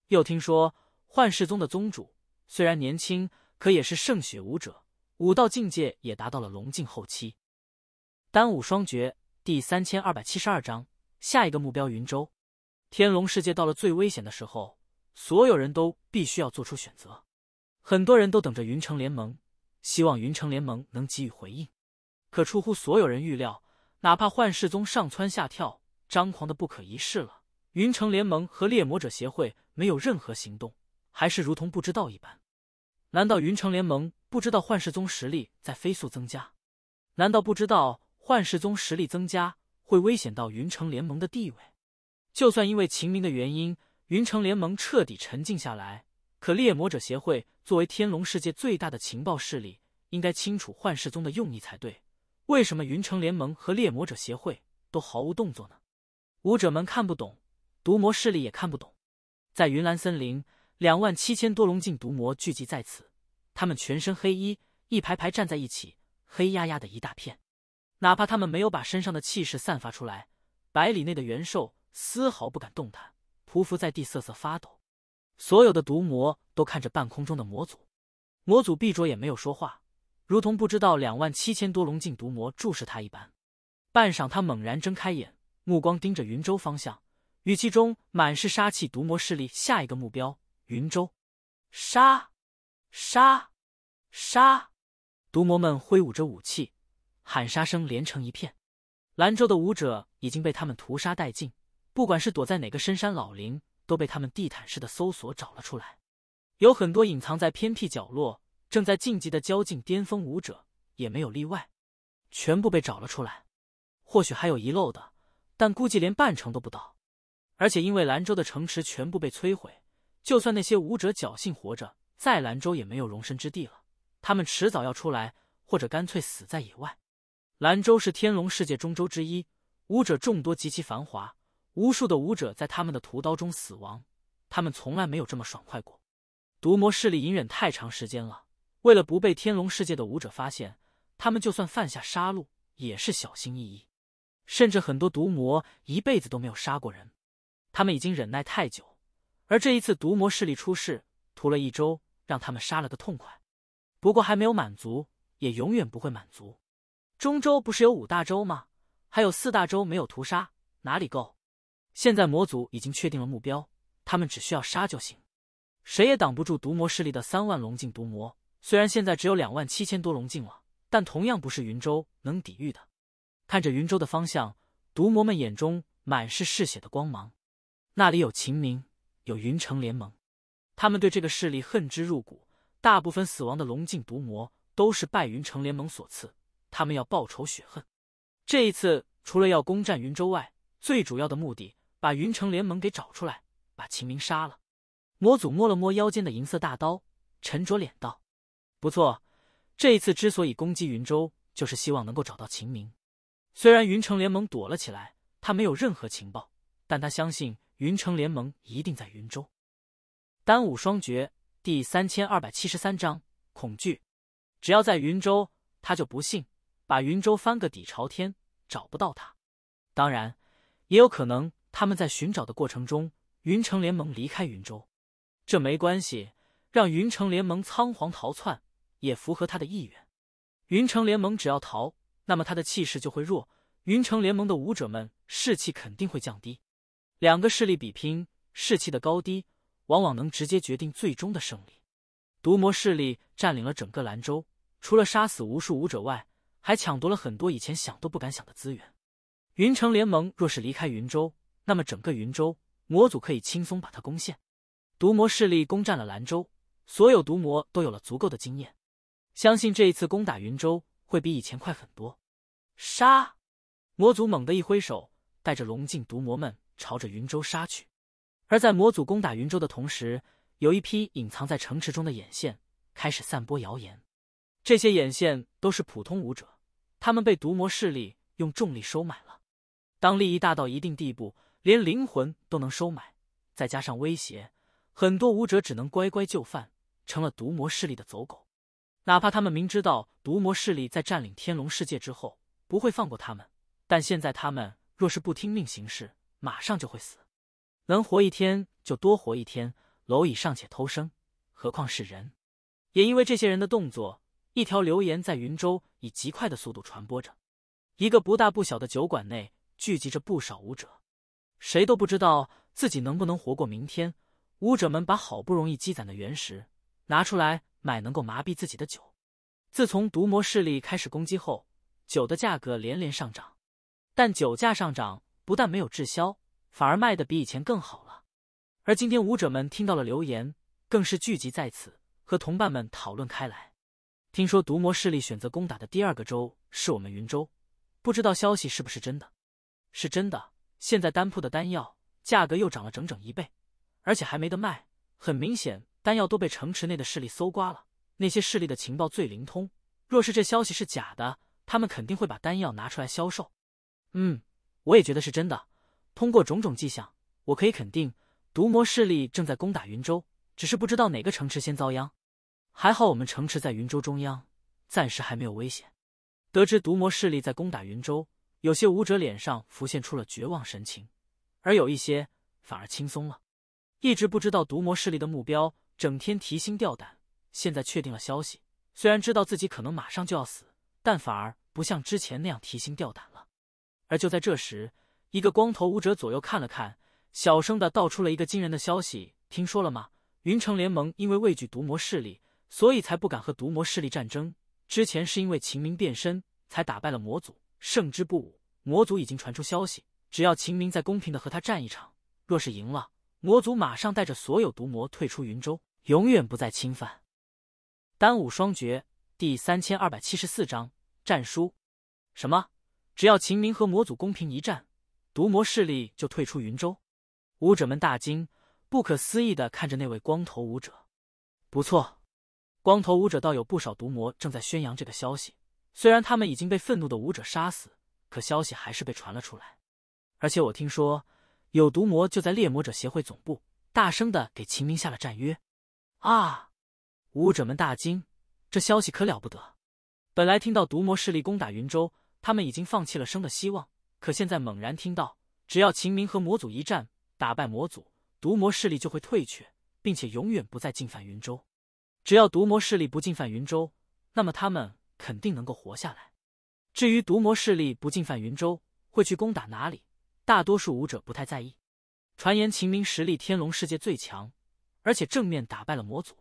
又听说幻世宗的宗主虽然年轻，可也是圣血武者，武道境界也达到了龙境后期，单武双绝。第三千二百七十二章：下一个目标云州。天龙世界到了最危险的时候。所有人都必须要做出选择，很多人都等着云城联盟，希望云城联盟能给予回应。可出乎所有人预料，哪怕幻世宗上蹿下跳，张狂的不可一世了，云城联盟和猎魔者协会没有任何行动，还是如同不知道一般。难道云城联盟不知道幻世宗实力在飞速增加？难道不知道幻世宗实力增加会危险到云城联盟的地位？就算因为秦明的原因。云城联盟彻底沉静下来。可猎魔者协会作为天龙世界最大的情报势力，应该清楚幻世宗的用意才对。为什么云城联盟和猎魔者协会都毫无动作呢？武者们看不懂，毒魔势力也看不懂。在云岚森林，两万七千多龙境毒魔聚集在此，他们全身黑衣，一排排站在一起，黑压压的一大片。哪怕他们没有把身上的气势散发出来，百里内的元兽丝毫不敢动弹。匍匐在地，瑟瑟发抖。所有的毒魔都看着半空中的魔祖，魔祖闭着眼没有说话，如同不知道两万七千多龙镜毒魔注视他一般。半晌，他猛然睁开眼，目光盯着云州方向，语气中满是杀气。毒魔势力下一个目标，云州。杀！杀！杀！毒魔们挥舞着武器，喊杀声连成一片。兰州的武者已经被他们屠杀殆尽。不管是躲在哪个深山老林，都被他们地毯式的搜索找了出来。有很多隐藏在偏僻角落、正在晋级的交境巅峰武者也没有例外，全部被找了出来。或许还有遗漏的，但估计连半成都不到。而且因为兰州的城池全部被摧毁，就算那些武者侥幸活着，在兰州也没有容身之地了。他们迟早要出来，或者干脆死在野外。兰州是天龙世界中州之一，武者众多，极其繁华。无数的武者在他们的屠刀中死亡，他们从来没有这么爽快过。毒魔势力隐忍太长时间了，为了不被天龙世界的武者发现，他们就算犯下杀戮也是小心翼翼，甚至很多毒魔一辈子都没有杀过人。他们已经忍耐太久，而这一次毒魔势力出事，屠了一周，让他们杀了个痛快。不过还没有满足，也永远不会满足。中州不是有五大洲吗？还有四大洲没有屠杀，哪里够？现在魔族已经确定了目标，他们只需要杀就行，谁也挡不住毒魔势力的三万龙镜毒魔。虽然现在只有两万七千多龙镜了，但同样不是云州能抵御的。看着云州的方向，毒魔们眼中满是嗜血的光芒。那里有秦明，有云城联盟，他们对这个势力恨之入骨。大部分死亡的龙镜毒魔都是拜云城联盟所赐，他们要报仇雪恨。这一次除了要攻占云州外，最主要的目的。把云城联盟给找出来，把秦明杀了。魔祖摸了摸腰间的银色大刀，沉着脸道：“不错，这一次之所以攻击云州，就是希望能够找到秦明。虽然云城联盟躲了起来，他没有任何情报，但他相信云城联盟一定在云州。单武双绝第三千二百七十三章恐惧。只要在云州，他就不信把云州翻个底朝天找不到他。当然，也有可能。”他们在寻找的过程中，云城联盟离开云州，这没关系。让云城联盟仓皇逃窜，也符合他的意愿。云城联盟只要逃，那么他的气势就会弱。云城联盟的武者们士气肯定会降低。两个势力比拼士气的高低，往往能直接决定最终的胜利。毒魔势力占领了整个兰州，除了杀死无数武者外，还抢夺了很多以前想都不敢想的资源。云城联盟若是离开云州，那么整个云州魔族可以轻松把它攻陷。毒魔势力攻占了兰州，所有毒魔都有了足够的经验，相信这一次攻打云州会比以前快很多。杀！魔族猛地一挥手，带着龙镜毒魔们朝着云州杀去。而在魔族攻打云州的同时，有一批隐藏在城池中的眼线开始散播谣言。这些眼线都是普通武者，他们被毒魔势力用重力收买了。当利益大到一定地步。连灵魂都能收买，再加上威胁，很多武者只能乖乖就范，成了毒魔势力的走狗。哪怕他们明知道毒魔势力在占领天龙世界之后不会放过他们，但现在他们若是不听命行事，马上就会死。能活一天就多活一天，蝼蚁尚且偷生，何况是人？也因为这些人的动作，一条流言在云州以极快的速度传播着。一个不大不小的酒馆内聚集着不少武者。谁都不知道自己能不能活过明天。武者们把好不容易积攒的原石拿出来买能够麻痹自己的酒。自从毒魔势力开始攻击后，酒的价格连连上涨。但酒价上涨不但没有滞销，反而卖得比以前更好了。而今天，武者们听到了流言，更是聚集在此和同伴们讨论开来。听说毒魔势力选择攻打的第二个州是我们云州，不知道消息是不是真的？是真的。现在单铺的丹药价格又涨了整整一倍，而且还没得卖。很明显，丹药都被城池内的势力搜刮了。那些势力的情报最灵通，若是这消息是假的，他们肯定会把丹药拿出来销售。嗯，我也觉得是真的。通过种种迹象，我可以肯定，毒魔势力正在攻打云州，只是不知道哪个城池先遭殃。还好我们城池在云州中央，暂时还没有危险。得知毒魔势力在攻打云州。有些武者脸上浮现出了绝望神情，而有一些反而轻松了。一直不知道毒魔势力的目标，整天提心吊胆，现在确定了消息，虽然知道自己可能马上就要死，但反而不像之前那样提心吊胆了。而就在这时，一个光头武者左右看了看，小声的道出了一个惊人的消息：“听说了吗？云城联盟因为畏惧毒魔势力，所以才不敢和毒魔势力战争。之前是因为秦明变身，才打败了魔祖。”胜之不武，魔族已经传出消息，只要秦明在公平的和他战一场，若是赢了，魔族马上带着所有毒魔退出云州，永远不再侵犯。单武双绝第三千二百七十四章战书。什么？只要秦明和魔族公平一战，毒魔势力就退出云州？武者们大惊，不可思议的看着那位光头武者。不错，光头武者倒有不少毒魔正在宣扬这个消息。虽然他们已经被愤怒的武者杀死，可消息还是被传了出来。而且我听说，有毒魔就在猎魔者协会总部，大声的给秦明下了战约。啊！武者们大惊，这消息可了不得。本来听到毒魔势力攻打云州，他们已经放弃了生的希望。可现在猛然听到，只要秦明和魔祖一战，打败魔祖，毒魔势力就会退却，并且永远不再进犯云州。只要毒魔势力不进犯云州，那么他们。肯定能够活下来。至于毒魔势力不进犯云州，会去攻打哪里？大多数武者不太在意。传言秦明实力天龙世界最强，而且正面打败了魔祖。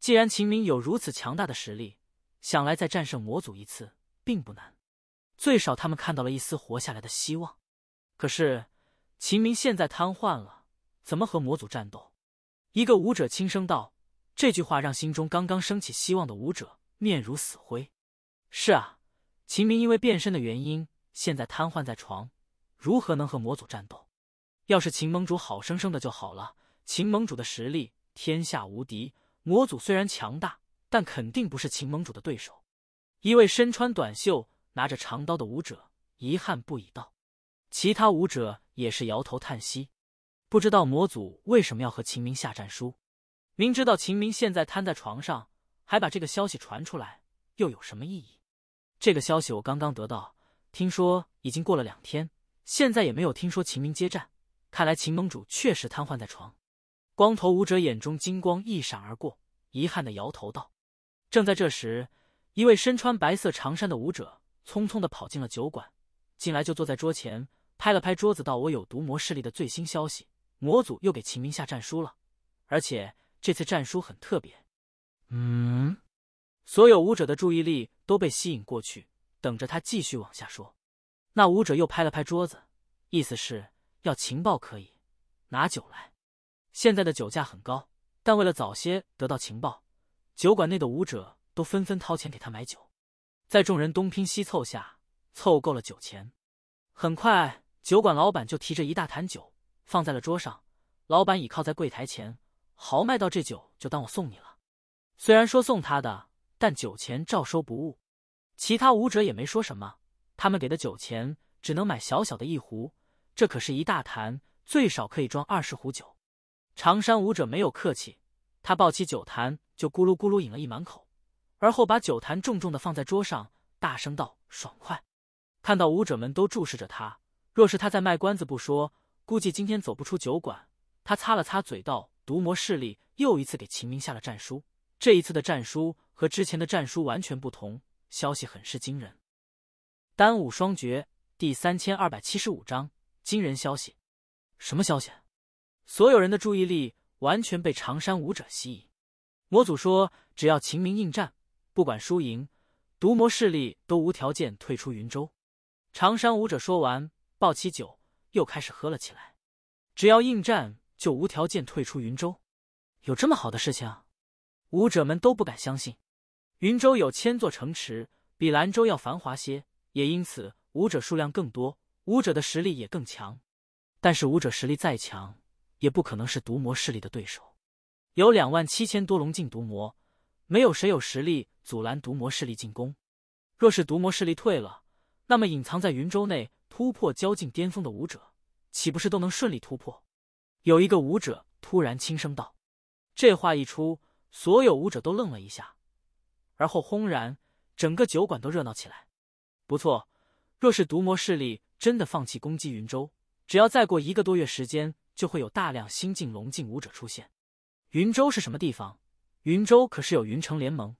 既然秦明有如此强大的实力，想来再战胜魔祖一次并不难。最少他们看到了一丝活下来的希望。可是秦明现在瘫痪了，怎么和魔祖战斗？一个武者轻声道。这句话让心中刚刚升起希望的武者面如死灰。是啊，秦明因为变身的原因，现在瘫痪在床，如何能和魔祖战斗？要是秦盟主好生生的就好了。秦盟主的实力天下无敌，魔祖虽然强大，但肯定不是秦盟主的对手。一位身穿短袖、拿着长刀的武者遗憾不已道：“其他武者也是摇头叹息，不知道魔祖为什么要和秦明下战书？明知道秦明现在瘫在床上，还把这个消息传出来，又有什么意义？”这个消息我刚刚得到，听说已经过了两天，现在也没有听说秦明接战，看来秦盟主确实瘫痪在床。光头武者眼中金光一闪而过，遗憾的摇头道。正在这时，一位身穿白色长衫的武者匆匆的跑进了酒馆，进来就坐在桌前，拍了拍桌子道：“我有毒魔势力的最新消息，魔祖又给秦明下战书了，而且这次战书很特别。”嗯。所有舞者的注意力都被吸引过去，等着他继续往下说。那舞者又拍了拍桌子，意思是要情报可以拿酒来。现在的酒价很高，但为了早些得到情报，酒馆内的舞者都纷纷掏钱给他买酒。在众人东拼西凑下，凑够了酒钱。很快，酒馆老板就提着一大坛酒放在了桌上。老板倚靠在柜台前，豪迈道：“这酒就当我送你了。”虽然说送他的。但酒钱照收不误，其他舞者也没说什么。他们给的酒钱只能买小小的一壶，这可是一大坛，最少可以装二十壶酒。长山舞者没有客气，他抱起酒坛就咕噜咕噜饮了一满口，而后把酒坛重重的放在桌上，大声道：“爽快！”看到舞者们都注视着他，若是他在卖关子不说，估计今天走不出酒馆。他擦了擦嘴道：“毒魔势力又一次给秦明下了战书，这一次的战书……”和之前的战书完全不同，消息很是惊人。《单武双绝》第三千二百七十五章：惊人消息。什么消息？所有人的注意力完全被长山武者吸引。魔祖说：“只要秦明应战，不管输赢，毒魔势力都无条件退出云州。”长山武者说完，抱起酒，又开始喝了起来。只要应战，就无条件退出云州？有这么好的事情？武者们都不敢相信。云州有千座城池，比兰州要繁华些，也因此武者数量更多，武者的实力也更强。但是武者实力再强，也不可能是毒魔势力的对手。有两万七千多龙境毒魔，没有谁有实力阻拦毒魔势力进攻。若是毒魔势力退了，那么隐藏在云州内突破交境巅峰的武者，岂不是都能顺利突破？有一个武者突然轻声道：“这话一出，所有武者都愣了一下。”而后轰然，整个酒馆都热闹起来。不错，若是毒魔势力真的放弃攻击云州，只要再过一个多月时间，就会有大量新晋龙境武者出现。云州是什么地方？云州可是有云城联盟，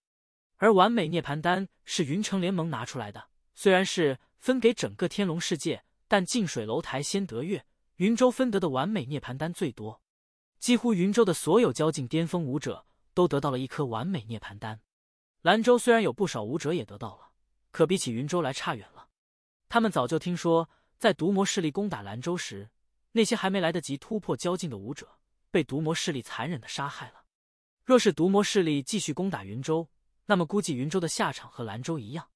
而完美涅盘丹是云城联盟拿出来的。虽然是分给整个天龙世界，但近水楼台先得月，云州分得的完美涅盘丹最多，几乎云州的所有交境巅峰武者都得到了一颗完美涅盘丹。兰州虽然有不少武者也得到了，可比起云州来差远了。他们早就听说，在毒魔势力攻打兰州时，那些还没来得及突破交境的武者，被毒魔势力残忍的杀害了。若是毒魔势力继续攻打云州，那么估计云州的下场和兰州一样，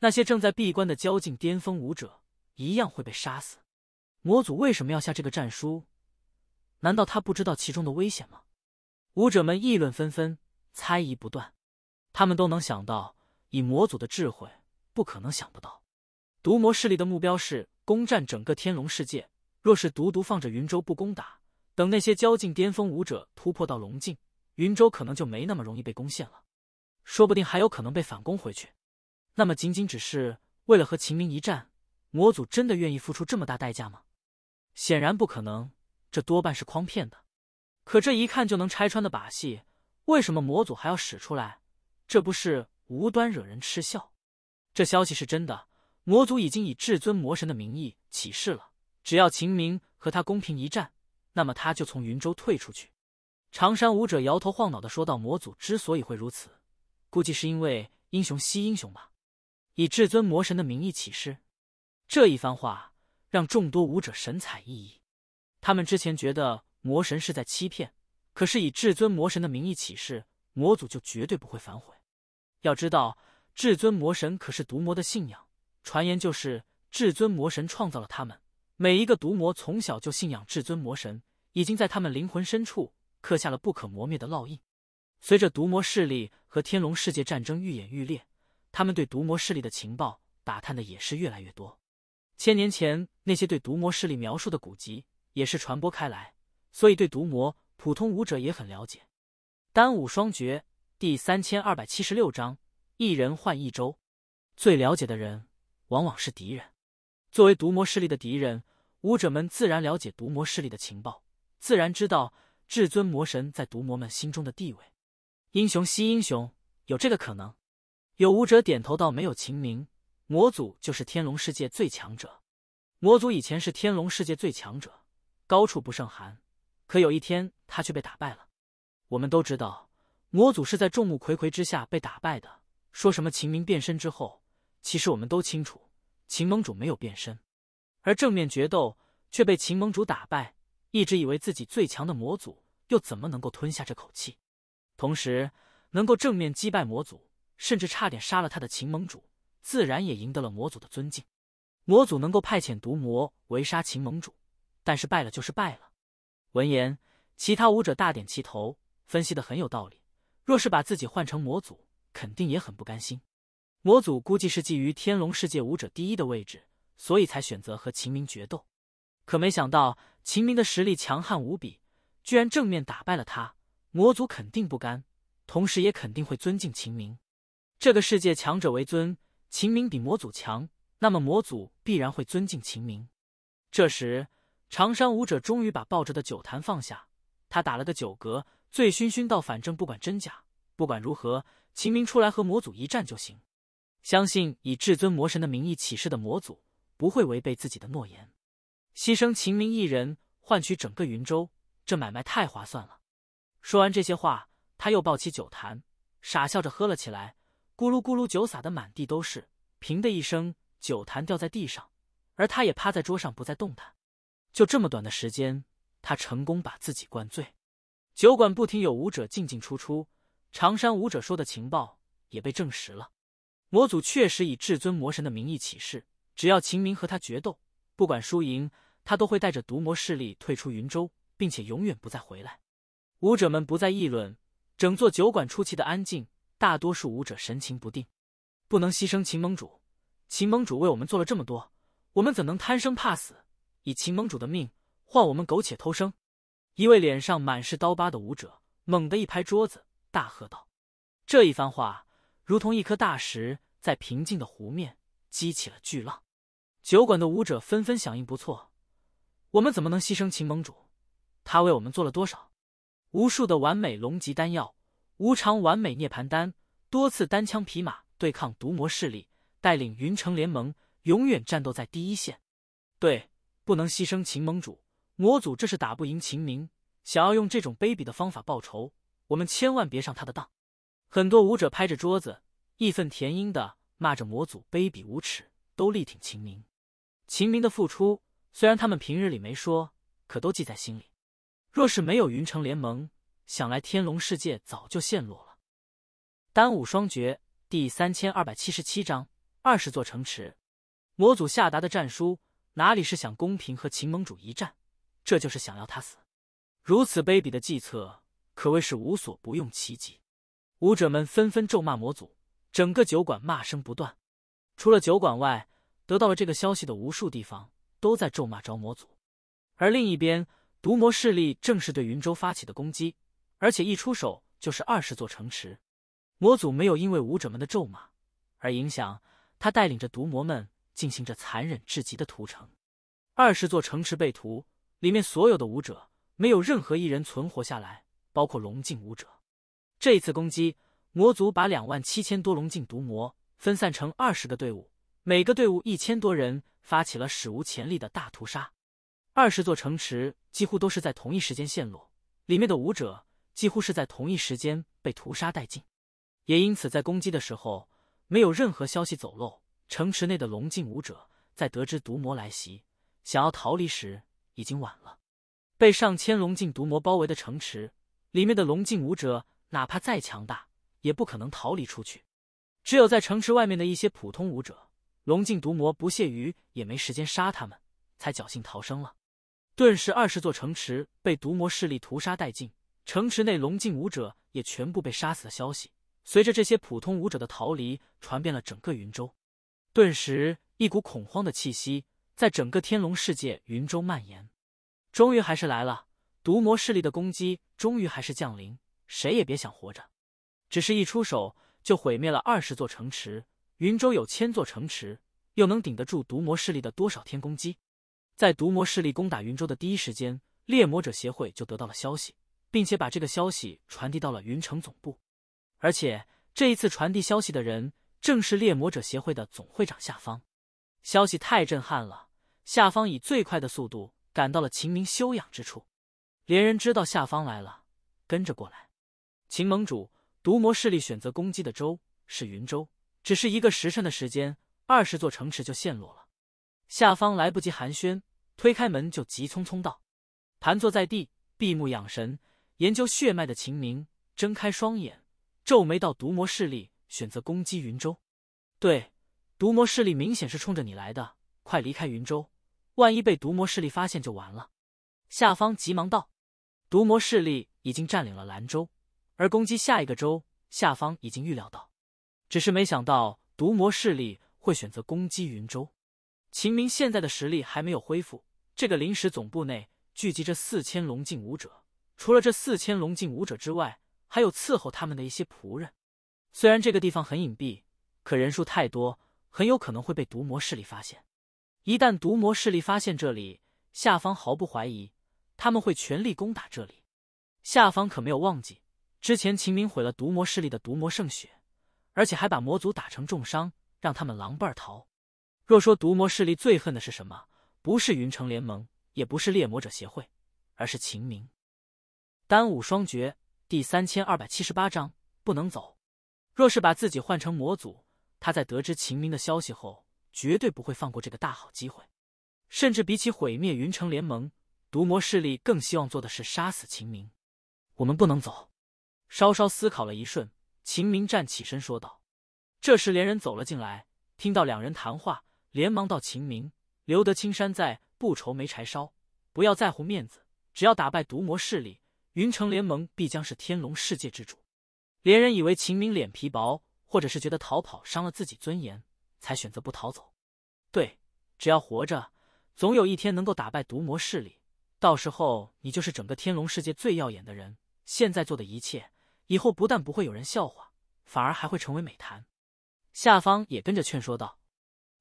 那些正在闭关的交境巅峰武者一样会被杀死。魔祖为什么要下这个战书？难道他不知道其中的危险吗？武者们议论纷纷，猜疑不断。他们都能想到，以魔祖的智慧，不可能想不到。毒魔势力的目标是攻占整个天龙世界。若是独独放着云州不攻打，等那些交境巅峰武者突破到龙境，云州可能就没那么容易被攻陷了。说不定还有可能被反攻回去。那么，仅仅只是为了和秦明一战，魔祖真的愿意付出这么大代价吗？显然不可能。这多半是诓骗的。可这一看就能拆穿的把戏，为什么魔祖还要使出来？这不是无端惹人嗤笑，这消息是真的。魔族已经以至尊魔神的名义起誓了，只要秦明和他公平一战，那么他就从云州退出去。长山武者摇头晃脑的说道：“魔祖之所以会如此，估计是因为英雄惜英雄吧。”以至尊魔神的名义起誓，这一番话让众多武者神采奕奕。他们之前觉得魔神是在欺骗，可是以至尊魔神的名义起誓，魔祖就绝对不会反悔。要知道，至尊魔神可是毒魔的信仰。传言就是至尊魔神创造了他们。每一个毒魔从小就信仰至尊魔神，已经在他们灵魂深处刻下了不可磨灭的烙印。随着毒魔势力和天龙世界战争愈演愈烈，他们对毒魔势力的情报打探的也是越来越多。千年前那些对毒魔势力描述的古籍也是传播开来，所以对毒魔普通武者也很了解。单武双绝。第三千二百七十六章，一人换一周。最了解的人往往是敌人。作为毒魔势力的敌人，武者们自然了解毒魔势力的情报，自然知道至尊魔神在毒魔们心中的地位。英雄惜英雄，有这个可能。有武者点头道：“没有秦明，魔祖就是天龙世界最强者。魔祖以前是天龙世界最强者，高处不胜寒。可有一天，他却被打败了。我们都知道。”魔祖是在众目睽睽之下被打败的。说什么秦明变身之后，其实我们都清楚，秦盟主没有变身，而正面决斗却被秦盟主打败。一直以为自己最强的魔祖，又怎么能够吞下这口气？同时，能够正面击败魔祖，甚至差点杀了他的秦盟主，自然也赢得了魔祖的尊敬。魔祖能够派遣毒魔围杀秦盟主，但是败了就是败了。闻言，其他武者大点其头，分析的很有道理。若是把自己换成魔祖，肯定也很不甘心。魔祖估计是觊觎天龙世界武者第一的位置，所以才选择和秦明决斗。可没想到秦明的实力强悍无比，居然正面打败了他。魔祖肯定不甘，同时也肯定会尊敬秦明。这个世界强者为尊，秦明比魔祖强，那么魔祖必然会尊敬秦明。这时，长山武者终于把抱着的酒坛放下，他打了个酒嗝。醉醺醺道：“反正不管真假，不管如何，秦明出来和魔祖一战就行。相信以至尊魔神的名义起誓的魔祖不会违背自己的诺言，牺牲秦明一人换取整个云州，这买卖太划算了。”说完这些话，他又抱起酒坛，傻笑着喝了起来，咕噜咕噜，酒洒的满地都是。砰的一声，酒坛掉在地上，而他也趴在桌上不再动弹。就这么短的时间，他成功把自己灌醉。酒馆不停有舞者进进出出，长山舞者说的情报也被证实了，魔祖确实以至尊魔神的名义起誓，只要秦明和他决斗，不管输赢，他都会带着毒魔势力退出云州，并且永远不再回来。舞者们不再议论，整座酒馆出奇的安静，大多数舞者神情不定。不能牺牲秦盟主，秦盟主为我们做了这么多，我们怎能贪生怕死，以秦盟主的命换我们苟且偷生？一位脸上满是刀疤的武者猛地一拍桌子，大喝道：“这一番话如同一颗大石在平静的湖面激起了巨浪。”酒馆的舞者纷纷响应：“不错，我们怎么能牺牲秦盟主？他为我们做了多少？无数的完美龙级丹药，无常完美涅槃丹，多次单枪匹马对抗毒魔势力，带领云城联盟，永远战斗在第一线。对，不能牺牲秦盟主。”魔祖这是打不赢秦明，想要用这种卑鄙的方法报仇，我们千万别上他的当。很多武者拍着桌子，义愤填膺的骂着魔祖卑鄙无耻，都力挺秦明。秦明的付出虽然他们平日里没说，可都记在心里。若是没有云城联盟，想来天龙世界早就陷落了。单武双绝第三千二百七十七章二十座城池。魔祖下达的战书，哪里是想公平和秦盟主一战？这就是想要他死，如此卑鄙的计策可谓是无所不用其极。武者们纷纷咒骂魔祖，整个酒馆骂声不断。除了酒馆外，得到了这个消息的无数地方都在咒骂着魔祖。而另一边，毒魔势力正是对云州发起的攻击，而且一出手就是二十座城池。魔祖没有因为武者们的咒骂而影响他带领着毒魔们进行着残忍至极的屠城。二十座城池被屠。里面所有的武者没有任何一人存活下来，包括龙镜武者。这一次攻击，魔族把两万七千多龙镜毒魔分散成二十个队伍，每个队伍一千多人，发起了史无前例的大屠杀。二十座城池几乎都是在同一时间陷落，里面的武者几乎是在同一时间被屠杀殆尽。也因此，在攻击的时候没有任何消息走漏，城池内的龙镜武者在得知毒魔来袭，想要逃离时。已经晚了，被上千龙境毒魔包围的城池里面的龙境武者，哪怕再强大，也不可能逃离出去。只有在城池外面的一些普通武者，龙境毒魔不屑于，也没时间杀他们，才侥幸逃生了。顿时，二十座城池被毒魔势力屠杀殆尽，城池内龙境武者也全部被杀死的消息，随着这些普通武者的逃离，传遍了整个云州。顿时，一股恐慌的气息。在整个天龙世界云州蔓延，终于还是来了。毒魔势力的攻击终于还是降临，谁也别想活着。只是一出手就毁灭了二十座城池，云州有千座城池，又能顶得住毒魔势力的多少天攻击？在毒魔势力攻打云州的第一时间，猎魔者协会就得到了消息，并且把这个消息传递到了云城总部。而且这一次传递消息的人，正是猎魔者协会的总会长夏方。消息太震撼了。下方以最快的速度赶到了秦明修养之处，连人知道下方来了，跟着过来。秦盟主，毒魔势力选择攻击的州是云州，只是一个时辰的时间，二十座城池就陷落了。下方来不及寒暄，推开门就急匆匆道：“盘坐在地，闭目养神，研究血脉的秦明睁开双眼，皱眉道：‘毒魔势力选择攻击云州，对，毒魔势力明显是冲着你来的，快离开云州。’”万一被毒魔势力发现就完了，下方急忙道：“毒魔势力已经占领了兰州，而攻击下一个州。下方已经预料到，只是没想到毒魔势力会选择攻击云州。”秦明现在的实力还没有恢复，这个临时总部内聚集着四千龙境武者，除了这四千龙境武者之外，还有伺候他们的一些仆人。虽然这个地方很隐蔽，可人数太多，很有可能会被毒魔势力发现。一旦毒魔势力发现这里，下方毫不怀疑，他们会全力攻打这里。下方可没有忘记，之前秦明毁了毒魔势力的毒魔圣血，而且还把魔族打成重伤，让他们狼狈逃。若说毒魔势力最恨的是什么，不是云城联盟，也不是猎魔者协会，而是秦明。单武双绝第三千二百七十八章不能走。若是把自己换成魔族，他在得知秦明的消息后。绝对不会放过这个大好机会，甚至比起毁灭云城联盟，毒魔势力更希望做的是杀死秦明。我们不能走。稍稍思考了一瞬，秦明站起身说道。这时，连人走了进来，听到两人谈话，连忙道：“秦明，留得青山在，不愁没柴烧。不要在乎面子，只要打败毒魔势力，云城联盟必将是天龙世界之主。”连人以为秦明脸皮薄，或者是觉得逃跑伤了自己尊严，才选择不逃走。对，只要活着，总有一天能够打败毒魔势力。到时候，你就是整个天龙世界最耀眼的人。现在做的一切，以后不但不会有人笑话，反而还会成为美谈。下方也跟着劝说道：“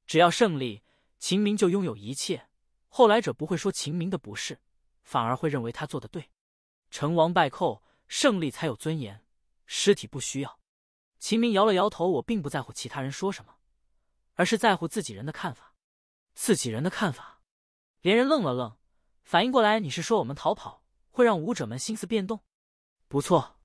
只要胜利，秦明就拥有一切。后来者不会说秦明的不是，反而会认为他做的对。成王败寇，胜利才有尊严。尸体不需要。”秦明摇了摇头：“我并不在乎其他人说什么。”而是在乎自己人的看法，自己人的看法。连人愣了愣，反应过来，你是说我们逃跑会让武者们心思变动？不错。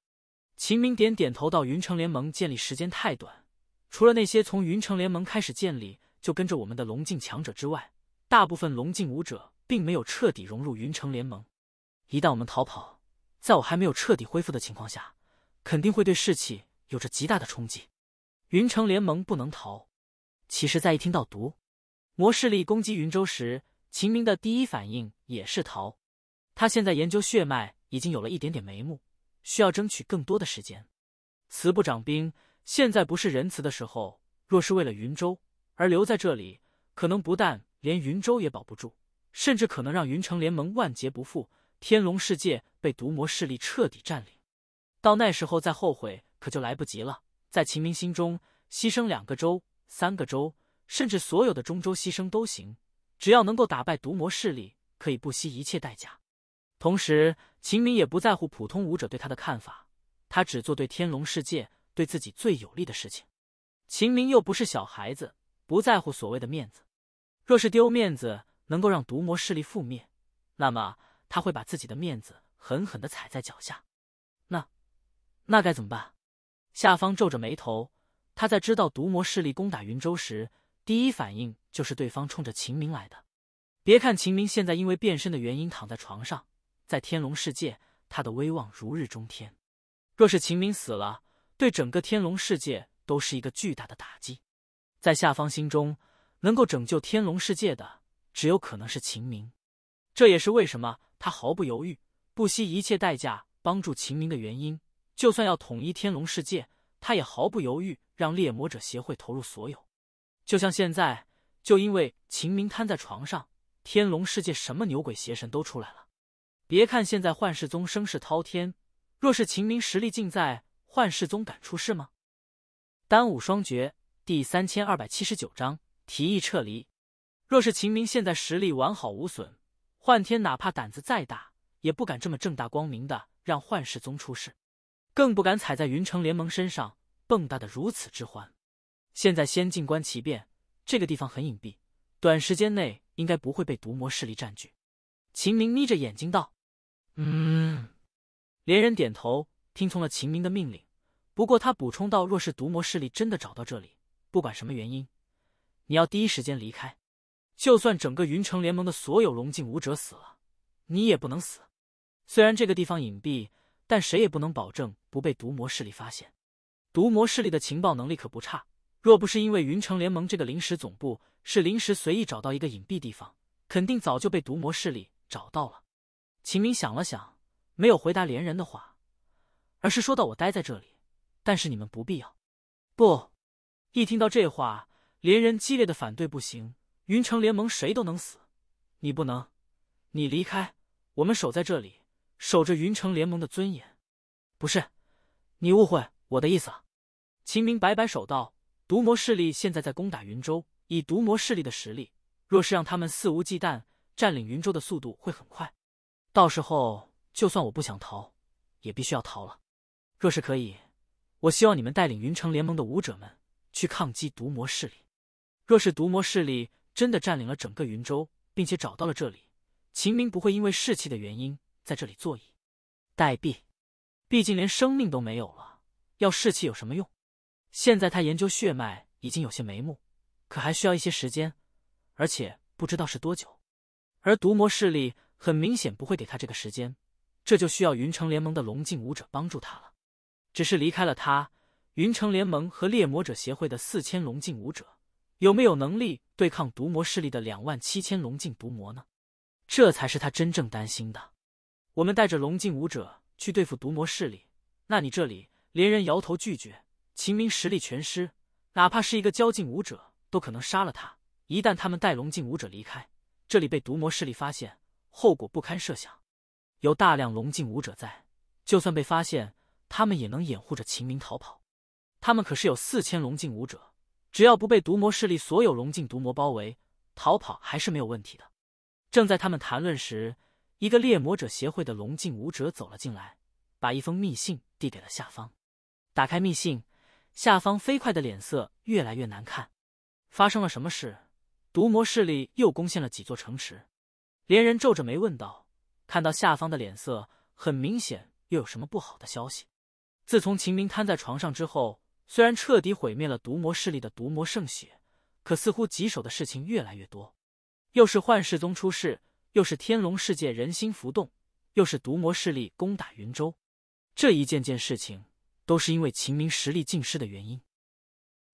秦明点点头。到云城联盟建立时间太短，除了那些从云城联盟开始建立就跟着我们的龙境强者之外，大部分龙境武者并没有彻底融入云城联盟。一旦我们逃跑，在我还没有彻底恢复的情况下，肯定会对士气有着极大的冲击。云城联盟不能逃。其实在一听到毒魔势力攻击云州时，秦明的第一反应也是逃。他现在研究血脉已经有了一点点眉目，需要争取更多的时间。慈不掌兵，现在不是仁慈的时候。若是为了云州而留在这里，可能不但连云州也保不住，甚至可能让云城联盟万劫不复，天龙世界被毒魔势力彻底占领。到那时候再后悔，可就来不及了。在秦明心中，牺牲两个州。三个州，甚至所有的中州牺牲都行，只要能够打败毒魔势力，可以不惜一切代价。同时，秦明也不在乎普通武者对他的看法，他只做对天龙世界、对自己最有利的事情。秦明又不是小孩子，不在乎所谓的面子。若是丢面子能够让毒魔势力覆灭，那么他会把自己的面子狠狠的踩在脚下。那，那该怎么办？夏方皱着眉头。他在知道毒魔势力攻打云州时，第一反应就是对方冲着秦明来的。别看秦明现在因为变身的原因躺在床上，在天龙世界，他的威望如日中天。若是秦明死了，对整个天龙世界都是一个巨大的打击。在夏方心中，能够拯救天龙世界的，只有可能是秦明。这也是为什么他毫不犹豫、不惜一切代价帮助秦明的原因。就算要统一天龙世界。他也毫不犹豫让猎魔者协会投入所有，就像现在，就因为秦明瘫在床上，天龙世界什么牛鬼邪神都出来了。别看现在幻世宗声势滔天，若是秦明实力尽在，幻世宗敢出事吗？单武双绝第三千二百七十九章提议撤离。若是秦明现在实力完好无损，幻天哪怕胆子再大，也不敢这么正大光明的让幻世宗出事。更不敢踩在云城联盟身上蹦跶的如此之欢。现在先静观其变。这个地方很隐蔽，短时间内应该不会被毒魔势力占据。秦明眯着眼睛道：“嗯。”连人点头，听从了秦明的命令。不过他补充道：“若是毒魔势力真的找到这里，不管什么原因，你要第一时间离开。就算整个云城联盟的所有龙境武者死了，你也不能死。虽然这个地方隐蔽。”但谁也不能保证不被毒魔势力发现。毒魔势力的情报能力可不差，若不是因为云城联盟这个临时总部是临时随意找到一个隐蔽地方，肯定早就被毒魔势力找到了。秦明想了想，没有回答连人的话，而是说到：“我待在这里，但是你们不必要。”不，一听到这话，连人激烈的反对：“不行！云城联盟谁都能死，你不能，你离开，我们守在这里。”守着云城联盟的尊严，不是你误会我的意思了。秦明摆摆手道：“毒魔势力现在在攻打云州，以毒魔势力的实力，若是让他们肆无忌惮占领云州的速度会很快。到时候，就算我不想逃，也必须要逃了。若是可以，我希望你们带领云城联盟的武者们去抗击毒魔势力。若是毒魔势力真的占领了整个云州，并且找到了这里，秦明不会因为士气的原因。”在这里坐以待毙，毕竟连生命都没有了，要士气有什么用？现在他研究血脉已经有些眉目，可还需要一些时间，而且不知道是多久。而毒魔势力很明显不会给他这个时间，这就需要云城联盟的龙境武者帮助他了。只是离开了他，云城联盟和猎魔者协会的四千龙境武者有没有能力对抗毒魔势力的两万七千龙境毒魔呢？这才是他真正担心的。我们带着龙镜武者去对付毒魔势力，那你这里连人摇头拒绝。秦明实力全失，哪怕是一个交境武者都可能杀了他。一旦他们带龙镜武者离开这里，被毒魔势力发现，后果不堪设想。有大量龙镜武者在，就算被发现，他们也能掩护着秦明逃跑。他们可是有四千龙镜武者，只要不被毒魔势力所有龙镜毒魔包围，逃跑还是没有问题的。正在他们谈论时。一个猎魔者协会的龙镜武者走了进来，把一封密信递给了下方。打开密信，下方飞快的脸色越来越难看。发生了什么事？毒魔势力又攻陷了几座城池？连人皱着眉问道。看到下方的脸色，很明显又有什么不好的消息。自从秦明瘫在床上之后，虽然彻底毁灭了毒魔势力的毒魔圣血，可似乎棘手的事情越来越多。又是幻世宗出事。又是天龙世界人心浮动，又是毒魔势力攻打云州，这一件件事情都是因为秦明实力尽失的原因。《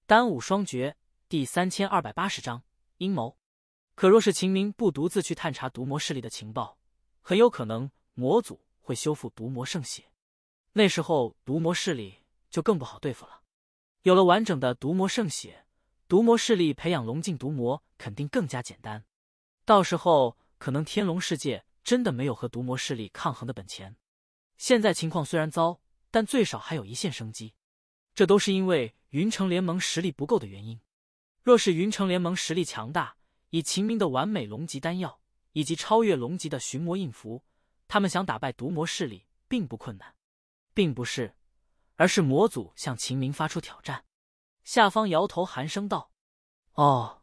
丹武双绝》第三千二百八十章阴谋。可若是秦明不独自去探查毒魔势力的情报，很有可能魔祖会修复毒魔圣血，那时候毒魔势力就更不好对付了。有了完整的毒魔圣血，毒魔势力培养龙镜毒魔肯定更加简单，到时候。可能天龙世界真的没有和毒魔势力抗衡的本钱。现在情况虽然糟，但最少还有一线生机。这都是因为云城联盟实力不够的原因。若是云城联盟实力强大，以秦明的完美龙级丹药以及超越龙级的寻魔印符，他们想打败毒魔势力并不困难。并不是，而是魔祖向秦明发出挑战。下方摇头寒声道：“哦。”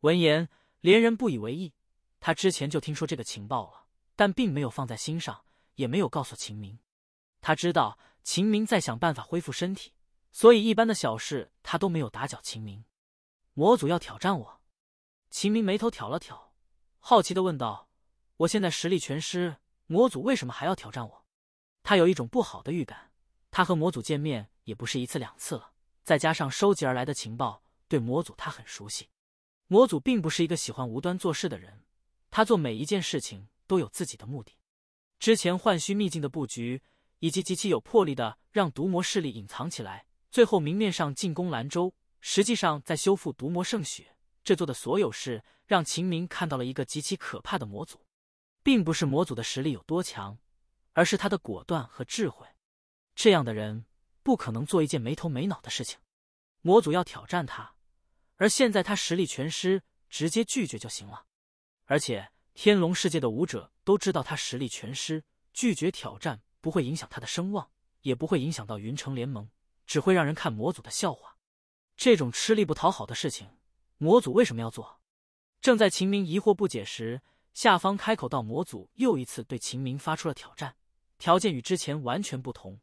闻言，连人不以为意。他之前就听说这个情报了，但并没有放在心上，也没有告诉秦明。他知道秦明在想办法恢复身体，所以一般的小事他都没有打搅秦明。魔祖要挑战我？秦明眉头挑了挑，好奇的问道：“我现在实力全失，魔祖为什么还要挑战我？”他有一种不好的预感。他和魔祖见面也不是一次两次了，再加上收集而来的情报，对魔祖他很熟悉。魔祖并不是一个喜欢无端做事的人。他做每一件事情都有自己的目的，之前幻虚秘境的布局，以及极其有魄力的让毒魔势力隐藏起来，最后明面上进攻兰州，实际上在修复毒魔圣血，这做的所有事，让秦明看到了一个极其可怕的魔族，并不是魔族的实力有多强，而是他的果断和智慧。这样的人不可能做一件没头没脑的事情。魔族要挑战他，而现在他实力全失，直接拒绝就行了。而且天龙世界的武者都知道他实力全失，拒绝挑战不会影响他的声望，也不会影响到云城联盟，只会让人看魔祖的笑话。这种吃力不讨好的事情，魔祖为什么要做？正在秦明疑惑不解时，下方开口道：“魔祖又一次对秦明发出了挑战，条件与之前完全不同。”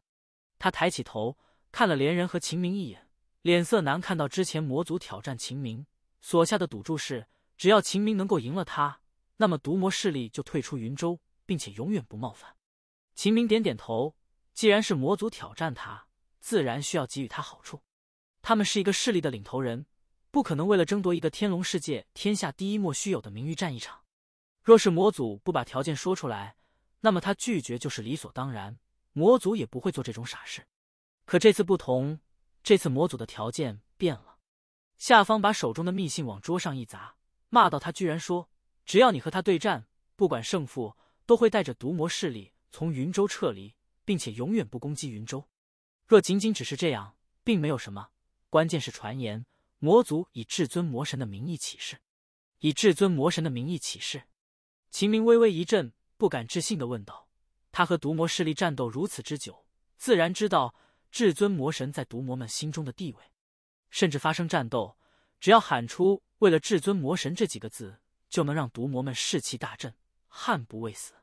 他抬起头看了连人和秦明一眼，脸色难看。到之前魔祖挑战秦明所下的赌注是。只要秦明能够赢了他，那么毒魔势力就退出云州，并且永远不冒犯。秦明点点头，既然是魔族挑战他，自然需要给予他好处。他们是一个势力的领头人，不可能为了争夺一个天龙世界天下第一莫须有的名誉战一场。若是魔族不把条件说出来，那么他拒绝就是理所当然。魔族也不会做这种傻事。可这次不同，这次魔族的条件变了。下方把手中的密信往桌上一砸。骂到他居然说，只要你和他对战，不管胜负，都会带着毒魔势力从云州撤离，并且永远不攻击云州。若仅仅只是这样，并没有什么。关键是传言，魔族以至尊魔神的名义起誓，以至尊魔神的名义起誓。”秦明微微一震，不敢置信地问道：“他和毒魔势力战斗如此之久，自然知道至尊魔神在毒魔们心中的地位。甚至发生战斗，只要喊出。”为了“至尊魔神”这几个字，就能让毒魔们士气大振，悍不畏死。